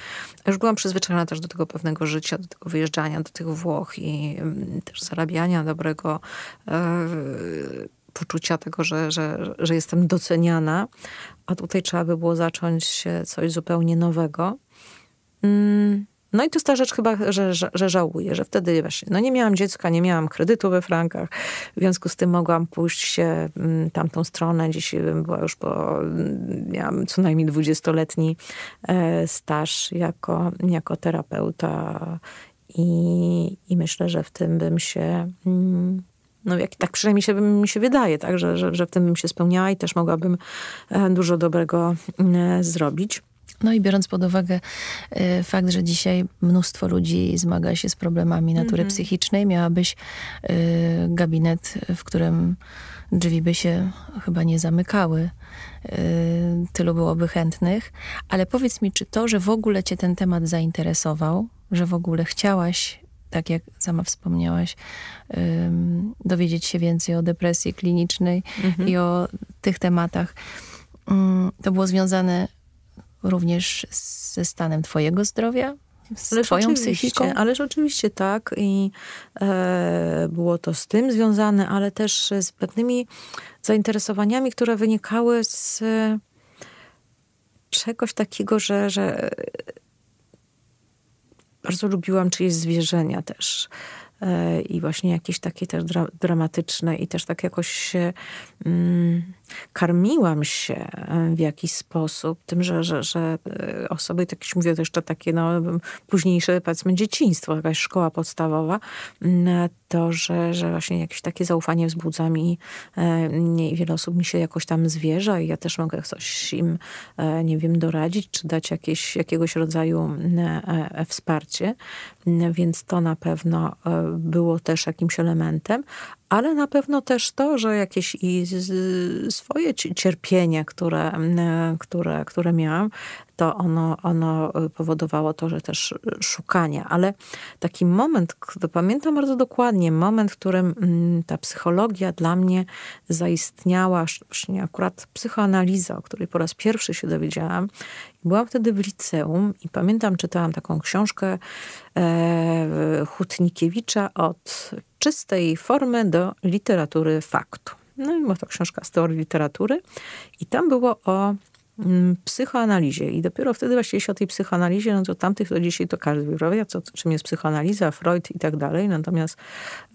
Już byłam przyzwyczajona też do tego pewnego życia, do tego wyjeżdżania do tych Włoch i mm, też zarabiania dobrego e, poczucia tego, że, że, że jestem doceniana, a tutaj trzeba by było zacząć coś zupełnie nowego. Mm, no i to jest ta rzecz chyba, że, że, że żałuję, że wtedy wiesz, no nie miałam dziecka, nie miałam kredytu we frankach, w związku z tym mogłam pójść się mm, tamtą stronę, y, bym była już po, mm, miałam co najmniej dwudziestoletni e, staż jako, jako terapeuta i, i myślę, że w tym bym się... no jak, tak przynajmniej się, mi się wydaje, tak, że, że, że w tym bym się spełniała i też mogłabym e, dużo dobrego e, zrobić. No i biorąc pod uwagę y, fakt, że dzisiaj mnóstwo ludzi zmaga się z problemami natury mm -hmm. psychicznej, miałabyś y, gabinet, w którym drzwi by się chyba nie zamykały. Y, tylu byłoby chętnych. Ale powiedz mi, czy to, że w ogóle cię ten temat zainteresował, że w ogóle chciałaś tak jak sama wspomniałaś, dowiedzieć się więcej o depresji klinicznej mm -hmm. i o tych tematach. Mm, to było związane również ze stanem twojego zdrowia, z ależ twoją psychiką? Ależ oczywiście tak i e, było to z tym związane, ale też z pewnymi zainteresowaniami, które wynikały z e, czegoś takiego, że, że bardzo lubiłam czyjeś zwierzenia też i właśnie jakieś takie też dra dramatyczne i też tak jakoś mm, karmiłam się e, w jakiś sposób tym, że, że, że e, osoby, tak już mówię, to jeszcze takie no, późniejsze, powiedzmy, dzieciństwo, jakaś szkoła podstawowa, mm, to, że, że właśnie jakieś takie zaufanie wzbudza mi e, i wiele osób mi się jakoś tam zwierza i ja też mogę coś im, e, nie wiem, doradzić, czy dać jakieś, jakiegoś rodzaju e, wsparcie, więc to na pewno było też jakimś elementem, ale na pewno też to, że jakieś i swoje cierpienie, które, e, które, które miałam, to ono, ono e, powodowało to, że też e, szukanie. Ale taki moment, pamiętam bardzo dokładnie, moment, w którym mm, ta psychologia dla mnie zaistniała, właśnie akurat psychoanaliza, o której po raz pierwszy się dowiedziałam. Byłam wtedy w liceum i pamiętam, czytałam taką książkę Hutnikiewicza od czystej formy do literatury faktu. No i była to książka z teorii literatury i tam było o mm, psychoanalizie. I dopiero wtedy właściwie się o tej psychoanalizie, no to tamtych to dzisiaj to każdy wie, prawda? Co, czym jest psychoanaliza, Freud i tak dalej. Natomiast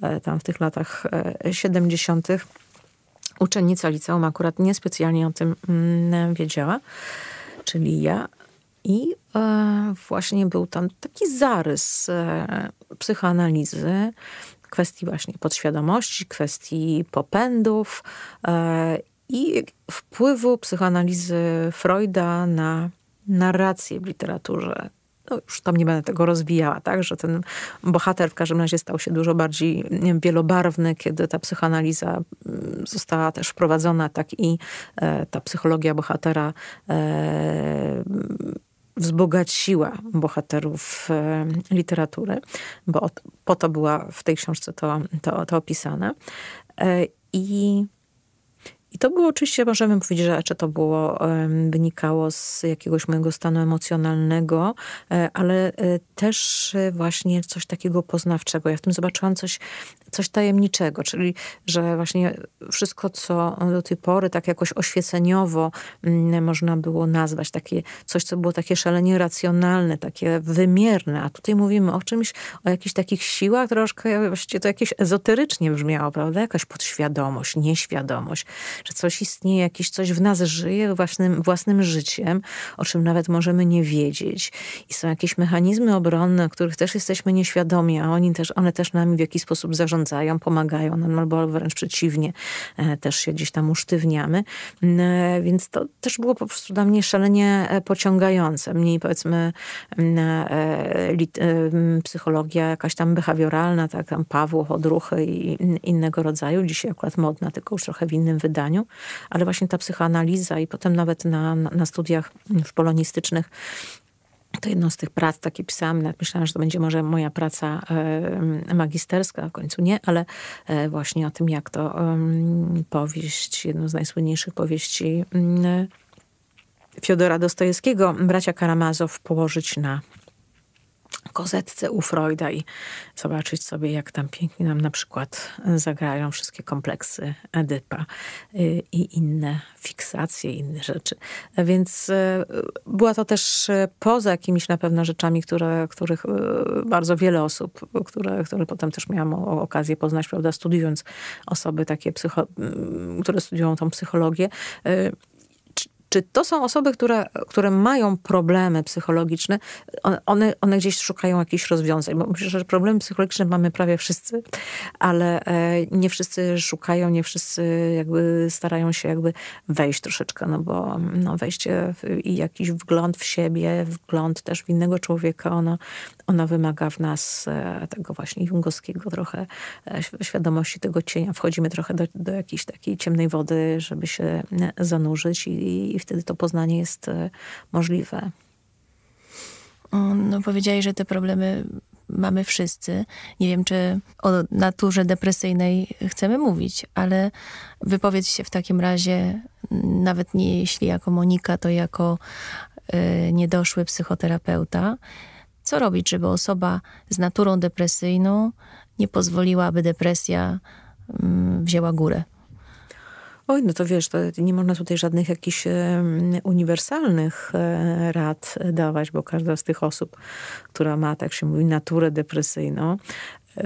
e, tam w tych latach e, 70. uczennica liceum akurat niespecjalnie o tym mm, wiedziała, czyli ja. I e, właśnie był tam taki zarys e, psychoanalizy, kwestii właśnie podświadomości, kwestii popędów e, i wpływu psychoanalizy Freuda na narrację w literaturze. No już tam nie będę tego rozwijała, tak, że ten bohater w każdym razie stał się dużo bardziej wiem, wielobarwny, kiedy ta psychoanaliza mm, została też wprowadzona, tak i e, ta psychologia bohatera e, wzbogaciła bohaterów e, literatury, bo po to była w tej książce to, to, to opisane. E, I i to było oczywiście, możemy powiedzieć, że raczej to było, wynikało z jakiegoś mojego stanu emocjonalnego, e, ale e, też e, właśnie coś takiego poznawczego. Ja w tym zobaczyłam coś, coś tajemniczego, czyli że właśnie wszystko, co do tej pory tak jakoś oświeceniowo mm, można było nazwać, takie coś, co było takie szalenie racjonalne, takie wymierne, a tutaj mówimy o czymś, o jakichś takich siłach troszkę, właściwie to jakieś ezoterycznie brzmiało, prawda? Jakaś podświadomość, nieświadomość czy coś istnieje, jakieś coś w nas żyje własnym, własnym życiem, o czym nawet możemy nie wiedzieć. I są jakieś mechanizmy obronne, których też jesteśmy nieświadomi, a oni też, one też nami w jakiś sposób zarządzają, pomagają nam, albo wręcz przeciwnie, e, też się gdzieś tam usztywniamy. Mm, e, więc to też było po prostu dla mnie szalenie e, pociągające. Mniej powiedzmy mm, mm, psychologia jakaś tam behawioralna, tak tam Pawłow, odruchy i innego rodzaju. Dzisiaj akurat modna, tylko już trochę w innym wydaniu ale właśnie ta psychoanaliza i potem nawet na, na studiach w polonistycznych to jedną z tych prac takie pisałam, myślałam, że to będzie może moja praca magisterska, w końcu nie, ale e, właśnie o tym, jak to powieść, jedną z najsłynniejszych powieści mm, e, Fiodora Dostojewskiego, bracia Karamazow, położyć na kozetce u Freuda i zobaczyć sobie, jak tam pięknie nam na przykład zagrają wszystkie kompleksy Edypa y, i inne fiksacje, inne rzeczy. Więc y, była to też y, poza jakimiś na pewno rzeczami, które, których bardzo wiele osób, które, które potem też miałam okazję poznać, prawda, studiując osoby takie, psycho, które studiują tą psychologię, czy to są osoby, które, które mają problemy psychologiczne? One, one gdzieś szukają jakichś rozwiązań, bo myślę, że problemy psychologiczne mamy prawie wszyscy, ale e, nie wszyscy szukają, nie wszyscy jakby starają się jakby wejść troszeczkę, no bo no wejście i jakiś wgląd w siebie, wgląd też w innego człowieka, ono ona wymaga w nas e, tego właśnie jungowskiego trochę e, świadomości tego cienia. Wchodzimy trochę do, do jakiejś takiej ciemnej wody, żeby się e, zanurzyć i, i wtedy to poznanie jest możliwe. No powiedziałeś, że te problemy mamy wszyscy. Nie wiem, czy o naturze depresyjnej chcemy mówić, ale wypowiedz się w takim razie, nawet nie jeśli jako Monika, to jako y, niedoszły psychoterapeuta. Co robić, żeby osoba z naturą depresyjną nie pozwoliła, aby depresja mm, wzięła górę? Oj, no to wiesz, to nie można tutaj żadnych jakichś uniwersalnych e, rad dawać, bo każda z tych osób, która ma, tak się mówi, naturę depresyjną,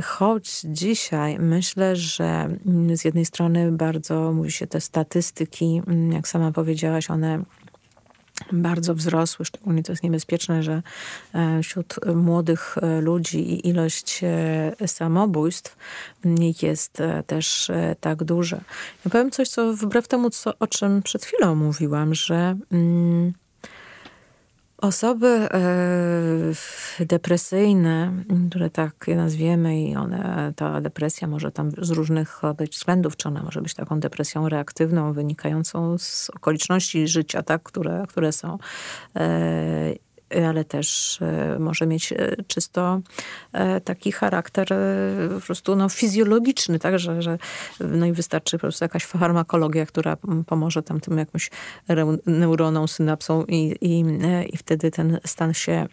Choć dzisiaj myślę, że mm, z jednej strony bardzo mówi się te statystyki, mm, jak sama powiedziałaś, one bardzo wzrosły, szczególnie to jest niebezpieczne, że e, wśród młodych e, ludzi ilość e, samobójstw jest też tak duża. Ja powiem coś, co wbrew temu, co, o czym przed chwilą mówiłam, że... Mm, Osoby e, depresyjne, które tak je nazwiemy i one, ta depresja może tam z różnych być względów, czy ona może być taką depresją reaktywną, wynikającą z okoliczności życia, tak, które, które są e, Y, ale też y, może mieć y, czysto taki charakter po prostu no, fizjologiczny, tak, że, że no i wystarczy po prostu jakaś farmakologia, która pomoże tam tym jakąś neuronom, synapsom i, i, i wtedy ten stan się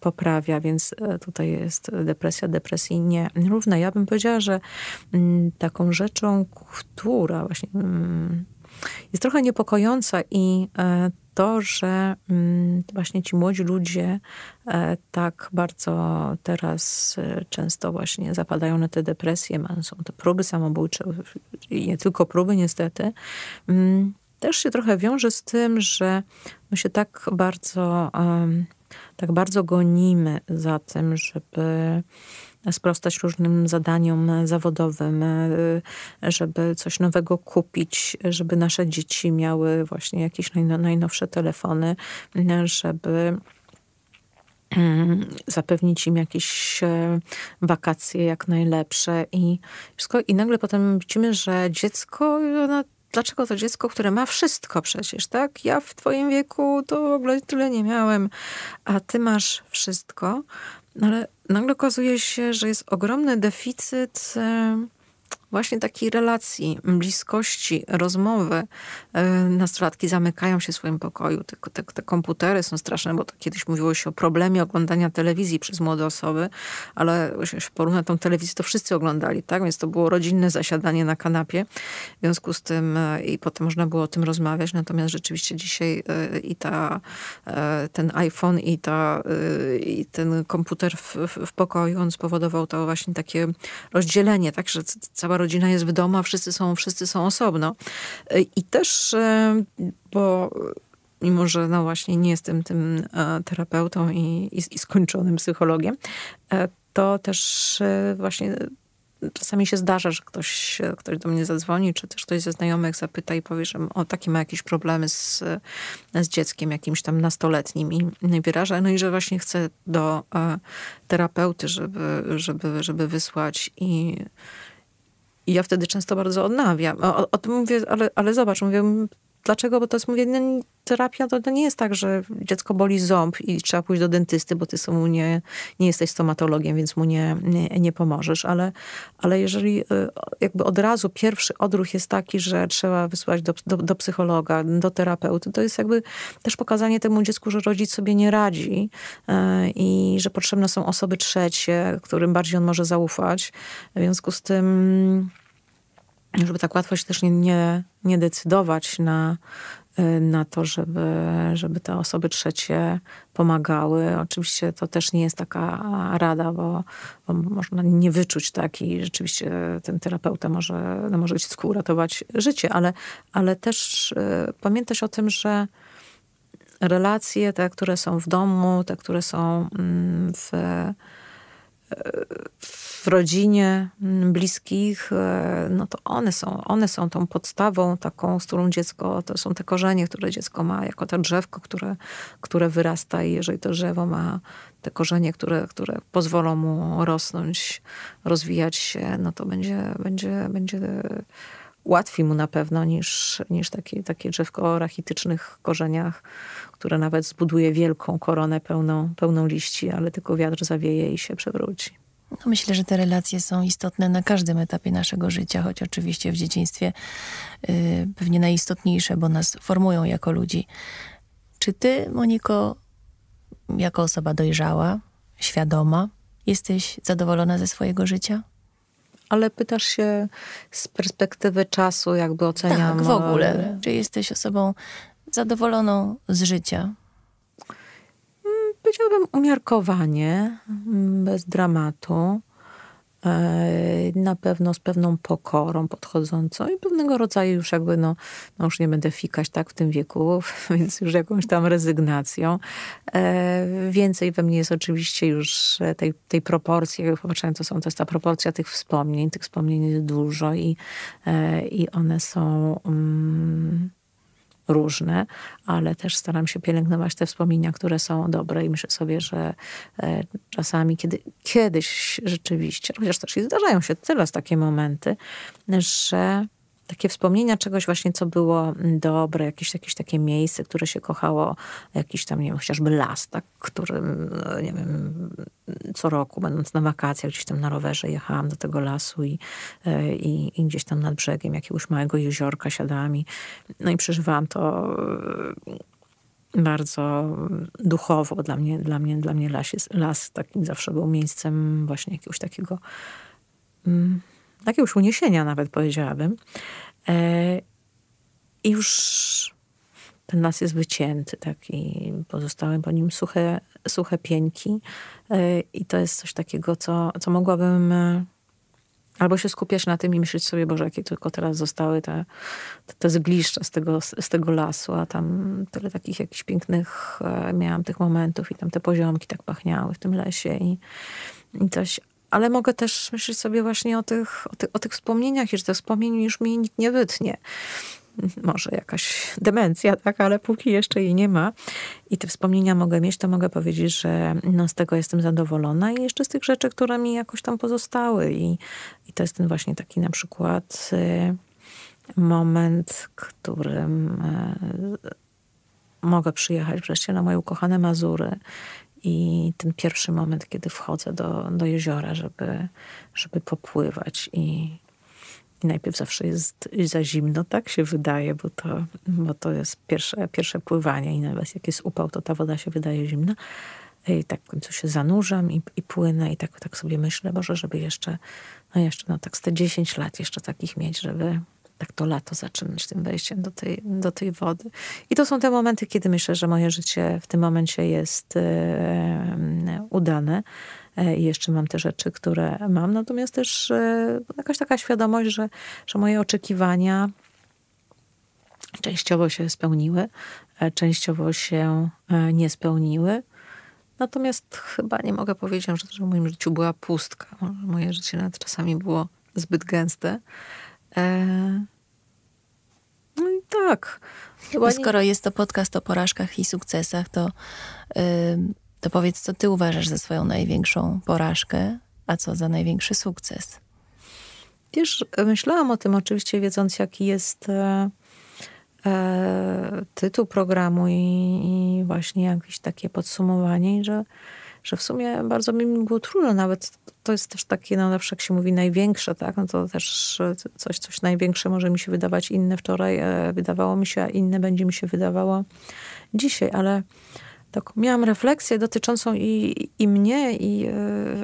poprawia, więc tutaj jest depresja depresji nierówna. Ja bym powiedziała, że mm, taką rzeczą, która właśnie mm, jest trochę niepokojąca i e, to, że mm, właśnie ci młodzi ludzie e, tak bardzo teraz e, często właśnie zapadają na te depresje, są te próby samobójcze i nie tylko próby niestety, mm, też się trochę wiąże z tym, że my się tak bardzo, tak bardzo gonimy za tym, żeby sprostać różnym zadaniom zawodowym, y, żeby coś nowego kupić, żeby nasze dzieci miały właśnie jakieś najnowsze telefony, żeby mm, zapewnić im jakieś e, wakacje jak najlepsze i wszystko. I nagle potem widzimy, że dziecko, dlaczego to dziecko, które ma wszystko przecież, tak? Ja w twoim wieku to w ogóle tyle nie miałem, a ty masz wszystko. No ale nagle okazuje się, że jest ogromny deficyt właśnie takiej relacji, bliskości, rozmowy e, nastolatki zamykają się w swoim pokoju. Te, te, te, komputery są straszne, bo to kiedyś mówiło się o problemie oglądania telewizji przez młode osoby, ale jeśli porówna tą telewizję, to wszyscy oglądali, tak? Więc to było rodzinne zasiadanie na kanapie. W związku z tym e, i potem można było o tym rozmawiać, natomiast rzeczywiście dzisiaj e, i ta, ten iPhone i, ta, i ten komputer w, w, w pokoju, on spowodował to właśnie takie rozdzielenie, tak? Że cała rodzina jest w domu, a wszyscy są, wszyscy są osobno. Y, I też, y, bo y, mimo że no właśnie nie jestem tym e, terapeutą i, i, i skończonym psychologiem, e, to też właśnie czasami się zdarza, że ktoś, ktoś do mnie zadzwoni, czy też ktoś ze znajomych zapyta i powie, że o, takie ma jakieś problemy z, z dzieckiem jakimś tam nastoletnim i wyraża, no i że właśnie chce do e, terapeuty, żeby, żeby, żeby wysłać i i ja wtedy często bardzo odnawiam. O, o, tym mówię, ale, ale zobacz, mówię, Dlaczego? Bo to jest, mówię, no, terapia to, to, nie jest tak, że dziecko boli ząb i trzeba pójść do dentysty, bo ty mu nie, nie jesteś stomatologiem, więc mu nie, nie, nie pomożesz. Ale, ale jeżeli e, jakby od razu pierwszy odruch jest taki, że trzeba wysłać do, do, do psychologa, do terapeuty, to jest jakby też pokazanie temu dziecku, że rodzic sobie nie radzi e, i że potrzebne są osoby trzecie, którym bardziej on może zaufać. W związku z tym żeby tak łatwo się też nie, nie, nie decydować na, y, na to, żeby, żeby te osoby trzecie pomagały. Oczywiście to też nie jest taka rada, bo, bo można nie wyczuć tak i rzeczywiście ten terapeuta może, no może być uratować życie, ale, ale też y, pamiętać o tym, że relacje, te, które są w domu, te, które są mm, w, w rodzinie, bliskich, e, no to one są, one są tą podstawą taką, z którą dziecko, to są te korzenie, które dziecko ma, jako to drzewko, które, które wyrasta i jeżeli to drzewo ma te korzenie, które, które pozwolą mu rosnąć, rozwijać się, no to będzie, będzie, będzie łatwiej mu na pewno niż, niż takie, takie drzewko o rachitycznych korzeniach, które nawet zbuduje wielką koronę pełną, pełną liści, ale tylko wiatr zawieje i się przewróci. No myślę, że te relacje są istotne na każdym etapie naszego życia, choć oczywiście w dzieciństwie yy, pewnie najistotniejsze, bo nas formują jako ludzi. Czy ty, Moniko, jako osoba dojrzała, świadoma, jesteś zadowolona ze swojego życia? ale pytasz się z perspektywy czasu, jakby oceniam. Tak, w ogóle. E, Czy jesteś osobą zadowoloną z życia? Mm, powiedziałabym umiarkowanie, mm, bez dramatu. E, na pewno z pewną pokorą podchodzącą i pewnego rodzaju już jakby, no, no już nie będę fikać tak w tym wieku, [LAUGHS] więc już jakąś tam rezygnacją. E, więcej we mnie jest oczywiście już e, tej, tej proporcji, jak popatrzę, to, są, to jest ta proporcja tych wspomnień, tych wspomnień jest dużo i, i one są... Mm, różne, ale też staram się pielęgnować te wspomnienia, które są dobre i myślę sobie, że e, czasami, kiedy, kiedyś rzeczywiście, chociaż też i zdarzają się tyle takie momenty, że takie wspomnienia czegoś właśnie, co było mm, dobre, jakieś, jakieś takie miejsce, które się kochało, jakiś tam, nie wiem, chociażby las, tak, którym, e, nie wiem, co roku, będąc na wakacjach, gdzieś tam na rowerze jechałam do tego lasu i, e, i, i gdzieś tam nad brzegiem jakiegoś małego jeziorka siadałam i, no i przeżywałam to e, bardzo duchowo dla mnie, dla mnie, dla mnie las, jest, las takim zawsze był miejscem właśnie jakiegoś takiego... Mm, jakiegoś uniesienia nawet powiedziałabym. E, I już ten las jest wycięty, tak, i pozostały po nim suche, suche pieńki. E, I to jest coś takiego, co, co mogłabym e, albo się skupiać na tym i myśleć sobie, Boże, jakie tylko teraz zostały te, te, te zgliszcza z tego, z tego lasu, a tam tyle takich jakichś pięknych miałam tych momentów i tam te poziomki tak pachniały w tym lesie i, i coś, ale mogę też myśleć sobie właśnie o tych, o, tych, o tych wspomnieniach i że te wspomnień już mi nikt nie wytnie. Może jakaś demencja, tak, ale póki jeszcze jej nie ma i te wspomnienia mogę mieć, to mogę powiedzieć, że no, z tego jestem zadowolona i jeszcze z tych rzeczy, które mi jakoś tam pozostały. I, i to jest ten właśnie taki na przykład y, moment, którym. Y, mogę przyjechać wreszcie na moje ukochane Mazury i ten pierwszy moment, kiedy wchodzę do, do jeziora, żeby, żeby popływać i, i najpierw zawsze jest za zimno, tak się wydaje, bo to, bo to jest pierwsze, pierwsze pływanie i nawet jak jest upał, to ta woda się wydaje zimna. I tak w końcu się zanurzam i, i płynę i tak, tak sobie myślę, może żeby jeszcze, no jeszcze no tak z te 10 lat jeszcze takich mieć, żeby, tak to lato zaczynać tym wejściem do tej, do tej wody. I to są te momenty, kiedy myślę, że moje życie w tym momencie jest e, udane. I jeszcze mam te rzeczy, które mam. Natomiast też e, jakaś taka świadomość, że, że moje oczekiwania częściowo się spełniły, e, częściowo się e, nie spełniły. Natomiast chyba nie mogę powiedzieć, że w moim życiu była pustka. Moje życie nawet czasami było zbyt gęste. E, no i tak. Chyba no skoro jest to podcast o porażkach i sukcesach, to, to powiedz, co ty uważasz za swoją największą porażkę, a co za największy sukces? Wiesz, myślałam o tym oczywiście, wiedząc, jaki jest e, e tytuł programu i, i, właśnie jakieś takie podsumowanie, że że w sumie bardzo mi było trudno nawet, to jest też takie, no zawsze jak się mówi największe, tak, no to też coś, coś największe może mi się wydawać inne wczoraj, e, wydawało mi się, a inne będzie mi się wydawało dzisiaj, ale tak, miałam refleksję dotyczącą i, i mnie, i, e,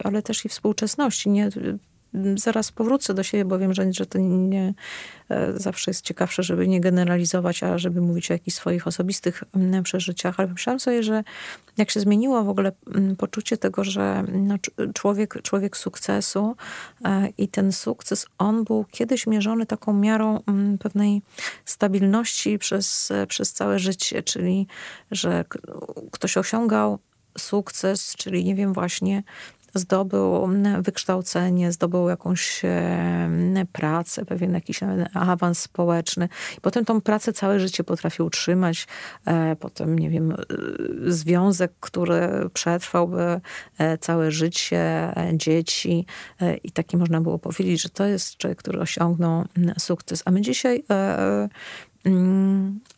ale też i współczesności, nie zaraz powrócę do siebie, bo wiem, że, że to nie e, zawsze jest ciekawsze, żeby nie generalizować, a żeby mówić o jakichś swoich osobistych mm, przeżyciach. Ale myślałam sobie, że jak się zmieniło w ogóle mm, poczucie tego, że no, człowiek, człowiek sukcesu e, i ten sukces, on był kiedyś mierzony taką miarą mm, pewnej stabilności przez, przez całe życie, czyli że ktoś osiągał sukces, czyli nie wiem, właśnie zdobył wykształcenie, zdobył jakąś pracę, pewien jakiś awans społeczny. I potem tą pracę całe życie potrafił utrzymać. E, potem, nie wiem, e, związek, który przetrwałby e, całe życie, dzieci. I taki można było powiedzieć, że to jest człowiek, który osiągnął sukces. A my dzisiaj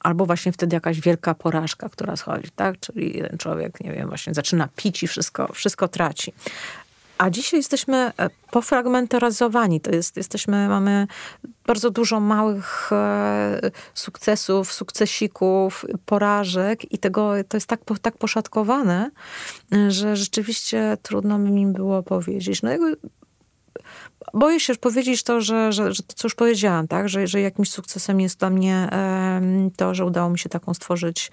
albo właśnie wtedy jakaś wielka porażka, która schodzi, tak? Czyli jeden człowiek, nie wiem, właśnie zaczyna pić i wszystko, wszystko traci. A dzisiaj jesteśmy e, pofragmentaryzowani. To jest, jesteśmy, mamy bardzo dużo małych e, sukcesów, sukcesików, porażek i tego, to jest tak, tak poszatkowane, e, że rzeczywiście trudno mi było powiedzieć. No boję się powiedzieć to, że, że, że to, co już powiedziałam, tak? że, że jakimś sukcesem jest dla mnie to, że udało mi się taką stworzyć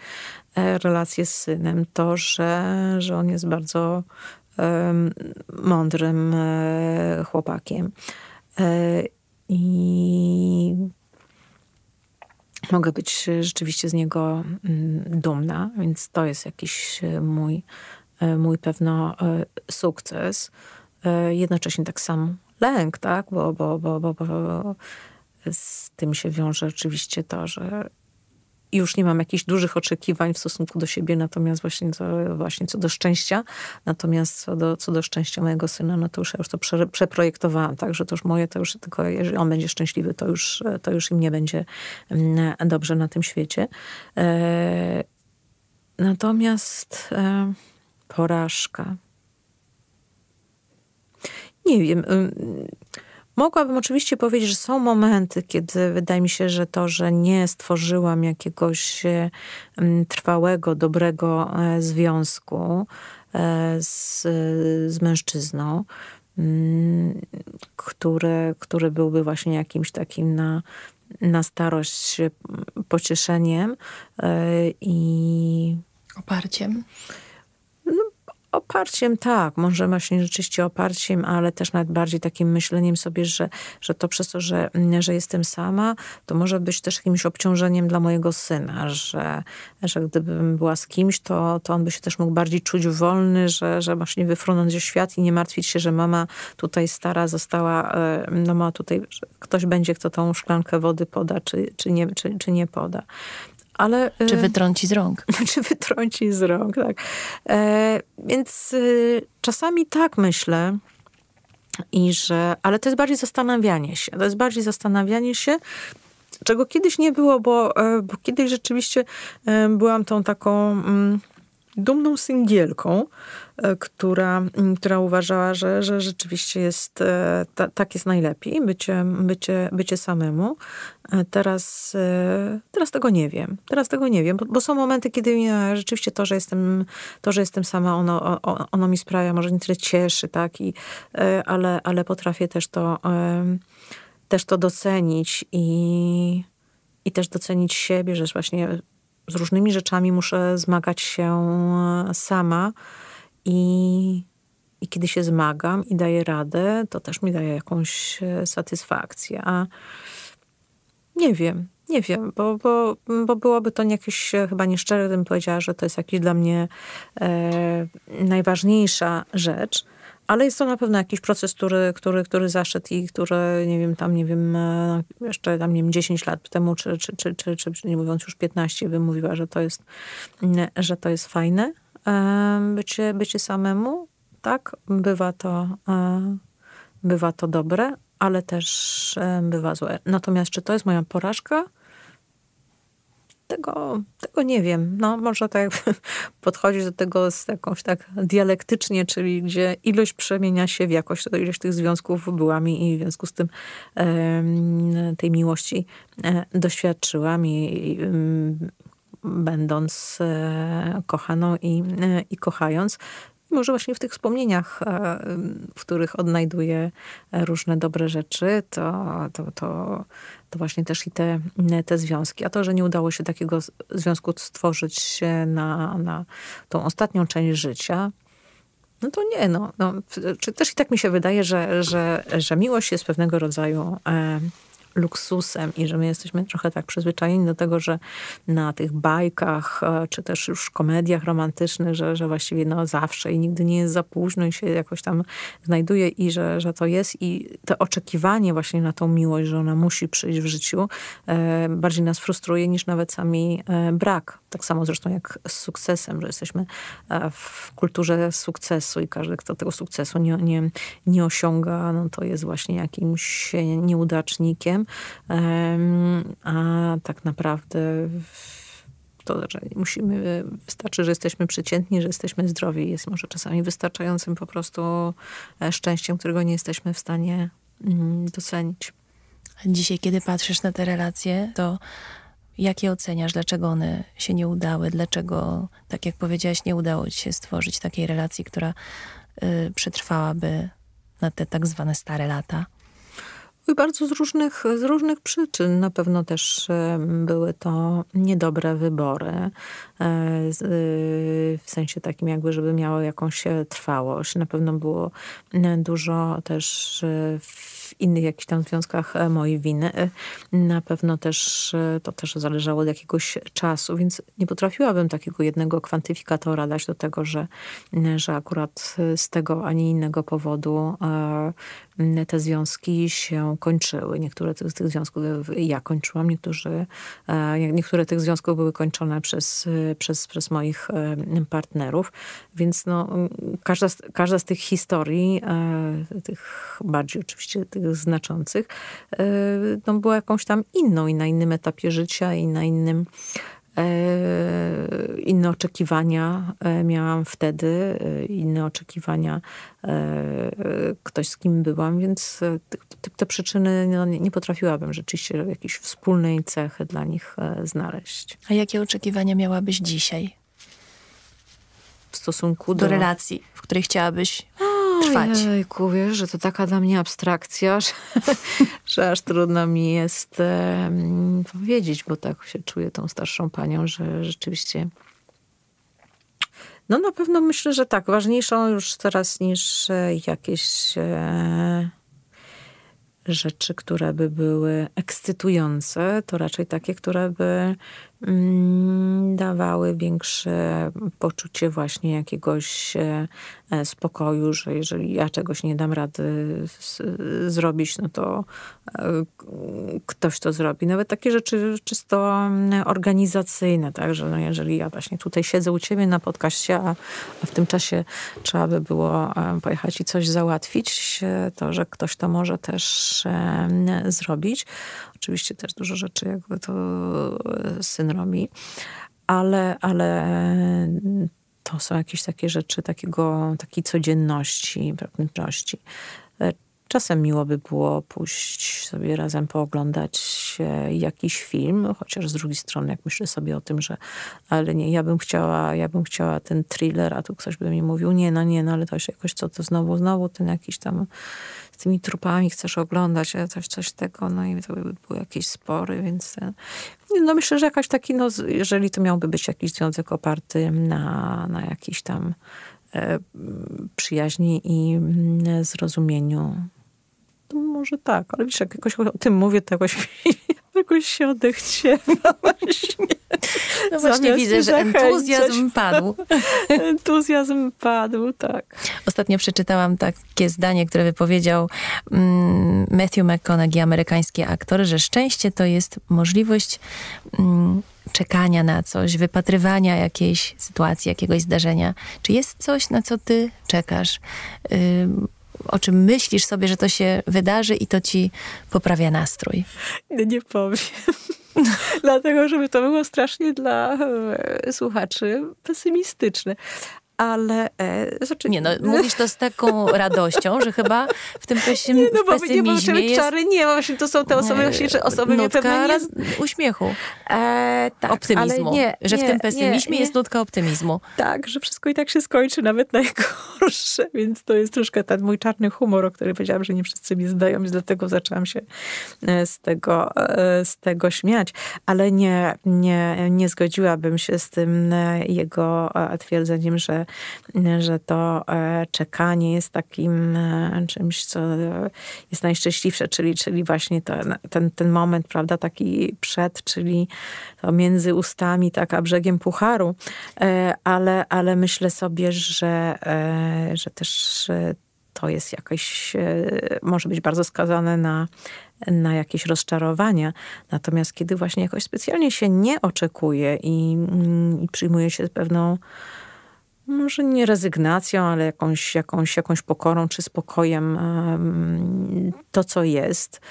e, relację z synem, to, że, że on jest bardzo mądrym e, chłopakiem. E, I mogę być rzeczywiście z niego mm, dumna, więc to jest jakiś mój, mój pewno sukces. Jednocześnie tak samo lęk, tak? Bo, bo, bo, bo, bo z tym się wiąże oczywiście to, że już nie mam jakichś dużych oczekiwań w stosunku do siebie, natomiast właśnie co, właśnie co do szczęścia, natomiast co do, co do szczęścia mojego syna, no to już ja już to prze, przeprojektowałam, tak, że to już moje, to już tylko jeżeli on będzie szczęśliwy, to już, to już im nie będzie mm, dobrze na tym świecie. E, natomiast e, porażka, nie wiem. Mogłabym oczywiście powiedzieć, że są momenty, kiedy wydaje mi się, że to, że nie stworzyłam jakiegoś e, trwałego, dobrego e, związku e, z, z mężczyzną, który, który byłby właśnie jakimś takim na, na starość pocieszeniem i oparciem oparciem, tak, może właśnie rzeczywiście oparciem, ale też nawet bardziej takim myśleniem sobie, że, że to przez to, że, że jestem sama, to może być też jakimś obciążeniem dla mojego syna, że, że gdybym była z kimś, to, to on by się też mógł bardziej czuć wolny, że, że właśnie wyfrunąć ze świat i nie martwić się, że mama tutaj stara została, e, no ma tutaj, ktoś będzie, kto tą szklankę wody poda, czy, czy, nie, czy, czy nie poda ale... E, czy wytrąci z rąk. [LAUGHS] czy wytrąci z rąk, tak. E, więc e, czasami tak myślę, i że, ale to jest bardziej zastanawianie się. To jest bardziej zastanawianie się, czego kiedyś nie było, bo, e, bo kiedyś rzeczywiście byłam tą taką mm, dumną singielką, e, która, która uważała, że, że rzeczywiście jest, e, ta, tak jest najlepiej, bycie, bycie, bycie samemu. E, teraz, teraz tego nie wiem. Teraz tego nie wiem, bo, bo są momenty, kiedy rzeczywiście to, że jestem, to, że jestem sama, ono, ono mi sprawia, może nie tyle cieszy, tak, I, ale, ale potrafię też to, też to docenić i, i też docenić siebie, że właśnie z różnymi rzeczami muszę zmagać się e, sama i, i kiedy się zmagam i daję radę, to też mi daje jakąś e, satysfakcję. A nie wiem, nie wiem, bo, bo, bo byłoby to jakieś e, chyba nieszczere, gdybym powiedziała, że to jest jakiś dla mnie e, najważniejsza rzecz ale jest to na pewno jakiś proces, który, który, który zaszedł i który, nie wiem, tam, nie wiem, e, no, jeszcze tam, nie wiem, 10 lat temu, czy, czy, czy, czy, czy, nie mówiąc już 15, bym mówiła, że to jest, mm, że to jest fajne bycie, bycie samemu, tak, bywa to, e, bywa to dobre, ale też bywa złe. Natomiast czy to jest moja porażka? tego, tego nie wiem. No, może tak [LAUGHS] podchodzić do tego z jakąś tak dialektycznie, czyli gdzie ilość przemienia się w jakość. To ilość tych związków byłami i w związku z tym tej miłości e, doświadczyłam i mm, będąc e, kochaną i, e, i kochając może właśnie w tych wspomnieniach, w których odnajduję różne dobre rzeczy, to, to, to to właśnie też i te, mm, te związki. A to, że nie udało się takiego związku stworzyć na, na tą ostatnią część życia, no to nie, no, no. Czy też i tak mi się wydaje, że, że, że miłość jest pewnego rodzaju e, luksusem i że my jesteśmy trochę tak przyzwyczajeni do tego, że na tych bajkach, e, czy też już komediach romantycznych, że, że właściwie no zawsze i nigdy nie jest za późno i się jakoś tam znajduje i że, że to jest i to oczekiwanie właśnie na tą miłość, że ona musi przyjść w życiu, e, bardziej nas frustruje niż nawet sami e, brak. Tak samo zresztą jak z sukcesem, że jesteśmy e, w kulturze sukcesu i każdy, kto tego sukcesu nie, nie, nie osiąga, no to jest właśnie jakimś nieudacznikiem a tak naprawdę to, że musimy, wystarczy, że jesteśmy przeciętni, że jesteśmy zdrowi, jest może czasami wystarczającym po prostu e, szczęściem, którego nie jesteśmy w stanie mm, docenić. A dzisiaj, kiedy patrzysz na te relacje, to jak je oceniasz? Dlaczego one się nie udały? Dlaczego, tak jak powiedziałaś, nie udało ci się stworzyć takiej relacji, która y, przetrwałaby na te tak zwane stare lata? i bardzo z różnych, z różnych przyczyn. Na pewno też e, były to niedobre wybory, e, e, w sensie takim jakby, żeby miały jakąś trwałość. Na pewno było dużo też w innych jakichś tam związkach mojej winy. Na pewno też to też zależało od jakiegoś czasu, więc nie potrafiłabym takiego jednego kwantyfikatora dać do tego, że, że akurat z tego ani innego powodu Mm, te związki się kończyły. Niektóre z tych związków y, ja kończyłam, niektórzy, e, niektóre tych związków były kończone przez, y, przez, przez moich y, partnerów, więc no, mm, każda, z, każda z tych historii, e, tych bardziej oczywiście tych znaczących, e, no, była jakąś tam inną i na innym etapie życia i na innym E, inne oczekiwania e, miałam wtedy, e, inne oczekiwania ktoś z kim byłam, więc te, te przyczyny no, nie, potrafiłabym rzeczywiście jakiejś wspólnej cechy dla nich znaleźć. A jakie oczekiwania miałabyś dzisiaj? W stosunku do, do relacji, w której chciałabyś przetrwać. Ojejku, wiesz, że to taka dla mnie abstrakcja, [LAUGHS] że, że aż trudno mi jest e, powiedzieć, bo tak się czuję tą starszą panią, że rzeczywiście... No na pewno myślę, że tak. Ważniejszą już teraz niż e, jakieś e, rzeczy, które by były ekscytujące, to raczej takie, które by Mm, dawały większe poczucie właśnie jakiegoś e, e, spokoju, że jeżeli ja czegoś nie dam rady zrobić, no to e, ktoś to zrobi. Nawet takie rzeczy czysto mm, organizacyjne, tak, że no jeżeli ja właśnie tutaj siedzę u ciebie na podcaście, a, w tym czasie trzeba by było pojechać i coś załatwić, to, że ktoś to może też zrobić oczywiście też dużo rzeczy jakby to e, syn robi, ale, ale to są jakieś takie rzeczy takiego, takiej codzienności, prawnicości. E, Czasem miło by było pójść sobie razem pooglądać e, jakiś film, chociaż z drugiej strony, jak myślę sobie o tym, że ale nie, ja bym chciała, ja bym chciała ten thriller, a tu ktoś by mi mówił, nie, no nie, no ale to się jakoś, co to znowu, znowu ten jakiś tam z tymi trupami chcesz oglądać, ale coś, coś tego, no i to by były jakieś spory, więc e, no myślę, że jakaś taki, no jeżeli to miałby być jakiś związek oparty na, na jakiś tam e, przyjaźni i mm, zrozumieniu to może tak, ale wiesz, jak jakoś o tym mówię, to jakoś, [LAUGHS] jakoś się odechciewa właśnie. [LAUGHS] No właśnie widzę, że entuzjazm padł. [LAUGHS] entuzjazm padł, tak. Ostatnio przeczytałam takie zdanie, które wypowiedział mm, Matthew McConaughey, amerykański aktor, że szczęście to jest możliwość mm, czekania na coś, wypatrywania jakiejś sytuacji, jakiegoś zdarzenia. Czy jest coś, na co ty czekasz? o czym myślisz sobie, że to się wydarzy i to ci poprawia nastrój? Nie powiem. [LAUGHS] Dlatego, żeby to było strasznie dla e, słuchaczy pesymistyczne ale e, znaczy- Nie no, mówisz to z taką radością, że chyba w tym pesym, [LAUGHS] nie, no, bo pesymizmie nie, bo jest... czary nie, bo właśnie to są te osoby, e, właśnie, że osoby niepewne uśmiechu. E, tak, optymizmu. Nie, że nie, w tym pesymizmie jest nutka optymizmu. Tak, że wszystko i tak się skończy, nawet [LAUGHS] najgorsze, więc to jest troszkę ten mój czarny humor, o który powiedziałam, że nie wszyscy mi zdają, i dlatego zaczęłam się e, z tego, e, z tego śmiać. Ale nie, nie, nie zgodziłabym się z tym jego twierdzeniem, że że to e, czekanie jest takim e, czymś, co jest najszczęśliwsze, czyli, czyli właśnie ten, ten, ten moment, prawda, taki przed, czyli to między ustami, tak, a brzegiem pucharu, e, ale, ale myślę sobie, że, że też to jest jakieś, może być bardzo skazane na, na jakieś rozczarowania. Natomiast kiedy właśnie jakoś specjalnie się nie oczekuje i, mm, i przyjmuje się z pewną może nie rezygnacją, ale jakąś, jakąś, jakąś pokorą czy spokojem to, co jest.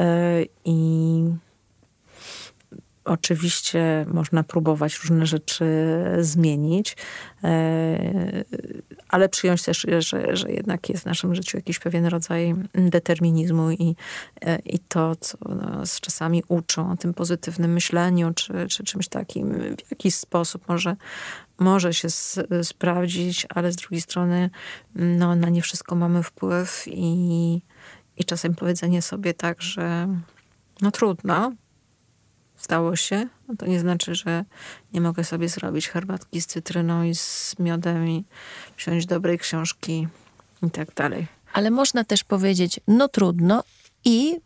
E, I oczywiście można próbować różne rzeczy zmienić, e, ale przyjąć też, że, że jednak jest w naszym życiu jakiś pewien rodzaj determinizmu i, e, i to, co nas czasami uczą o tym pozytywnym myśleniu, czy, czy czymś takim, w jakiś sposób może może się sprawdzić, ale z drugiej strony no, na nie wszystko mamy wpływ i, i czasem powiedzenie sobie tak, że no trudno, stało się, no to nie znaczy, że nie mogę sobie zrobić herbatki z cytryną i z miodem i wziąć dobrej książki i tak dalej. Ale można też powiedzieć, no trudno i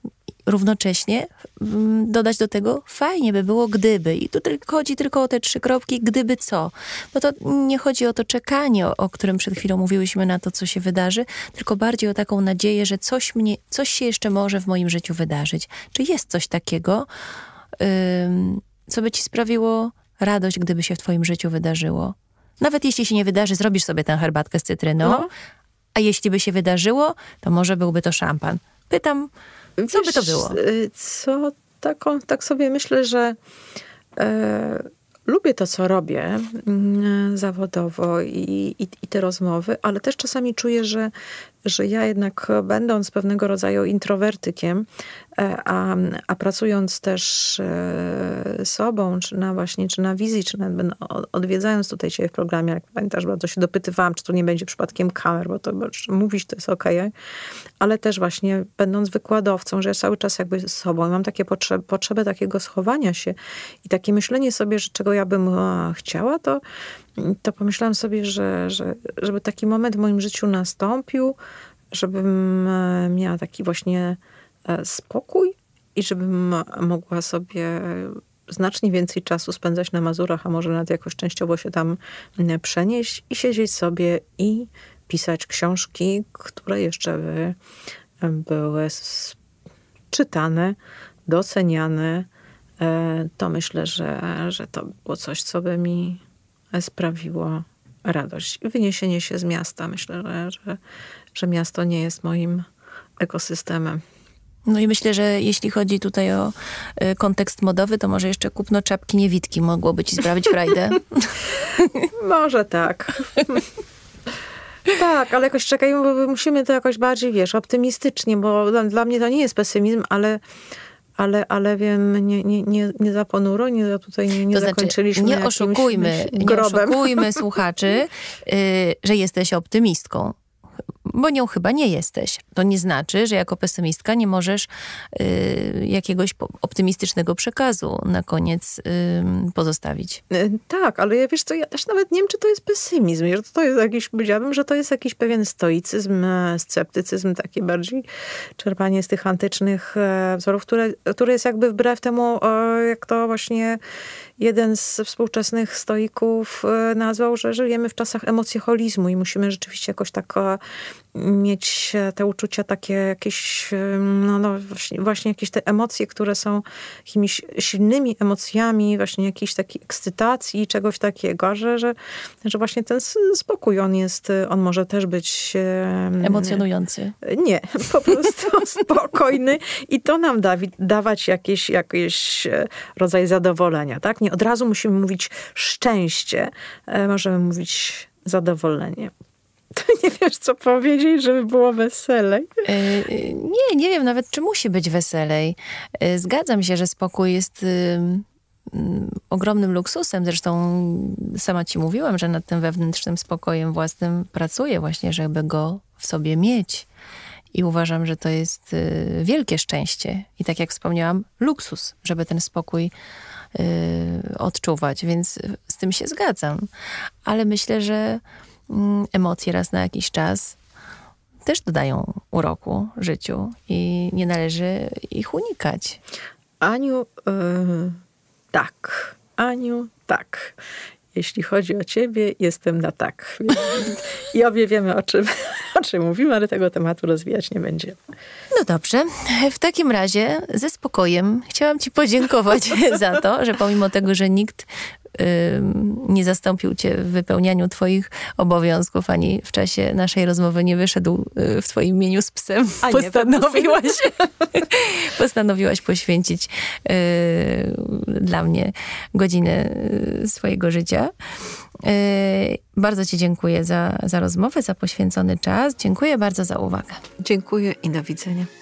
równocześnie mm, dodać do tego fajnie by było gdyby. I tu tylko, chodzi tylko o te trzy kropki, gdyby co. Bo to nie chodzi o to czekanie, o, którym przed chwilą mówiłyśmy na to, co się wydarzy, tylko bardziej o taką nadzieję, że coś, mnie, coś się jeszcze może w moim życiu wydarzyć. Czy jest coś takiego, co by ci sprawiło radość, gdyby się w twoim życiu wydarzyło? Nawet jeśli się nie wydarzy, zrobisz sobie tę herbatkę z cytryną, no. a jeśli by się wydarzyło, to może byłby to szampan. Pytam Wiesz, co by to było? Y, co taką, tak sobie myślę, że e, lubię to, co robię e, zawodowo i, i, i, te rozmowy, ale też czasami czuję, że, że ja jednak, będąc pewnego rodzaju introwertykiem, E, a, a pracując też e, sobą, czy na właśnie, czy na wizji, czy nawet odwiedzając tutaj ciebie w programie, jak pamiętasz, bardzo się dopytywałam, czy tu nie będzie przypadkiem kamer, bo to bo, mówić to jest okej, ale też właśnie będąc wykładowcą, że ja cały czas jakby z sobą mam takie potrzebę takiego schowania się i takie myślenie sobie, że czego ja bym a, chciała, to, to pomyślałam sobie, że, że żeby taki moment w moim życiu nastąpił, żebym e, miała taki właśnie E, spokój i żebym mogła sobie znacznie więcej czasu spędzać na Mazurach, a może nawet jakoś częściowo się tam przenieść i siedzieć sobie i pisać książki, które jeszcze by e, były czytane, doceniane. E, to myślę, że, że to było coś, co by mi sprawiło radość. Wyniesienie się z miasta. Myślę, że, że, że miasto nie jest moim ekosystemem. No i myślę, że jeśli chodzi tutaj o y, kontekst modowy, to może jeszcze kupno czapki niewitki mogłoby ci sprawić frajdę. [LAUGHS] może tak. [LAUGHS] tak, ale jakoś czekaj, musimy to jakoś bardziej, wiesz, optymistycznie, bo dla, dla mnie to nie jest pesymizm, ale ale, ale wiem, nie, nie, nie, nie za ponuro, nie za tutaj nie, nie to znaczy, zakończyliśmy. Znaczy, nie oszukujmy, grobem. nie oszukujmy słuchaczy, [LAUGHS] y, że jesteś optymistką bo nią chyba nie jesteś. To nie znaczy, że jako pesymistka nie możesz y, jakiegoś optymistycznego przekazu na koniec y, pozostawić. E, tak, ale ja wiesz co, ja też nawet nie wiem, czy to jest pesymizm. Że to jest jakiś, powiedziałabym, że to jest jakiś pewien stoicyzm, e, sceptycyzm, takie bardziej czerpanie z tych antycznych e, wzorów, które, które jest jakby wbrew temu, jak to właśnie jeden z współczesnych stoików e, nazwał, że żyjemy w czasach emocjocholizmu i musimy rzeczywiście jakoś tak e, mieć te uczucia takie jakieś, no, no właśnie, właśnie, jakieś te emocje, które są jakimiś silnymi emocjami, właśnie jakiejś takiej ekscytacji, czegoś takiego, że, że, że właśnie ten spokój, on jest, on może też być... Emocjonujący. Nie, po prostu [LAUGHS] spokojny i to nam da, dawać jakiś, jakiś e, rodzaj zadowolenia, tak? Nie od razu musimy mówić szczęście, e, możemy mówić zadowolenie. To nie wiesz, co powiedzieć, żeby było weselej? Yy, nie, nie wiem nawet, czy musi być weselej. Yy, zgadzam się, że spokój jest... Yy ogromnym luksusem. Zresztą sama ci mówiłam, że nad tym wewnętrznym spokojem własnym pracuję właśnie, żeby go w sobie mieć. I uważam, że to jest y, wielkie szczęście. I tak jak wspomniałam, luksus, żeby ten spokój y, odczuwać. Więc z tym się zgadzam. Ale myślę, że Mm, emocje raz na jakiś czas też dodają uroku życiu i nie należy ich unikać. Aniu, yy, tak. Aniu, tak. Jeśli chodzi o ciebie, jestem na tak. [LAUGHS] I obie wiemy, o czym, [LAUGHS] o czym mówimy, ale tego tematu rozwijać nie będziemy. No dobrze. W takim razie ze spokojem chciałam ci podziękować [LAUGHS] za to, że pomimo tego, że nikt nie zastąpił cię w wypełnianiu twoich obowiązków, ani w czasie naszej rozmowy nie wyszedł y, w twoim imieniu z psem. A postanowiłaś, nie, postanowiłaś [LAUGHS] poświęcić y, dla mnie godzinę y, swojego życia. bardzo ci dziękuję za, za rozmowę, za poświęcony czas. Dziękuję bardzo za uwagę. Dziękuję i do widzenia.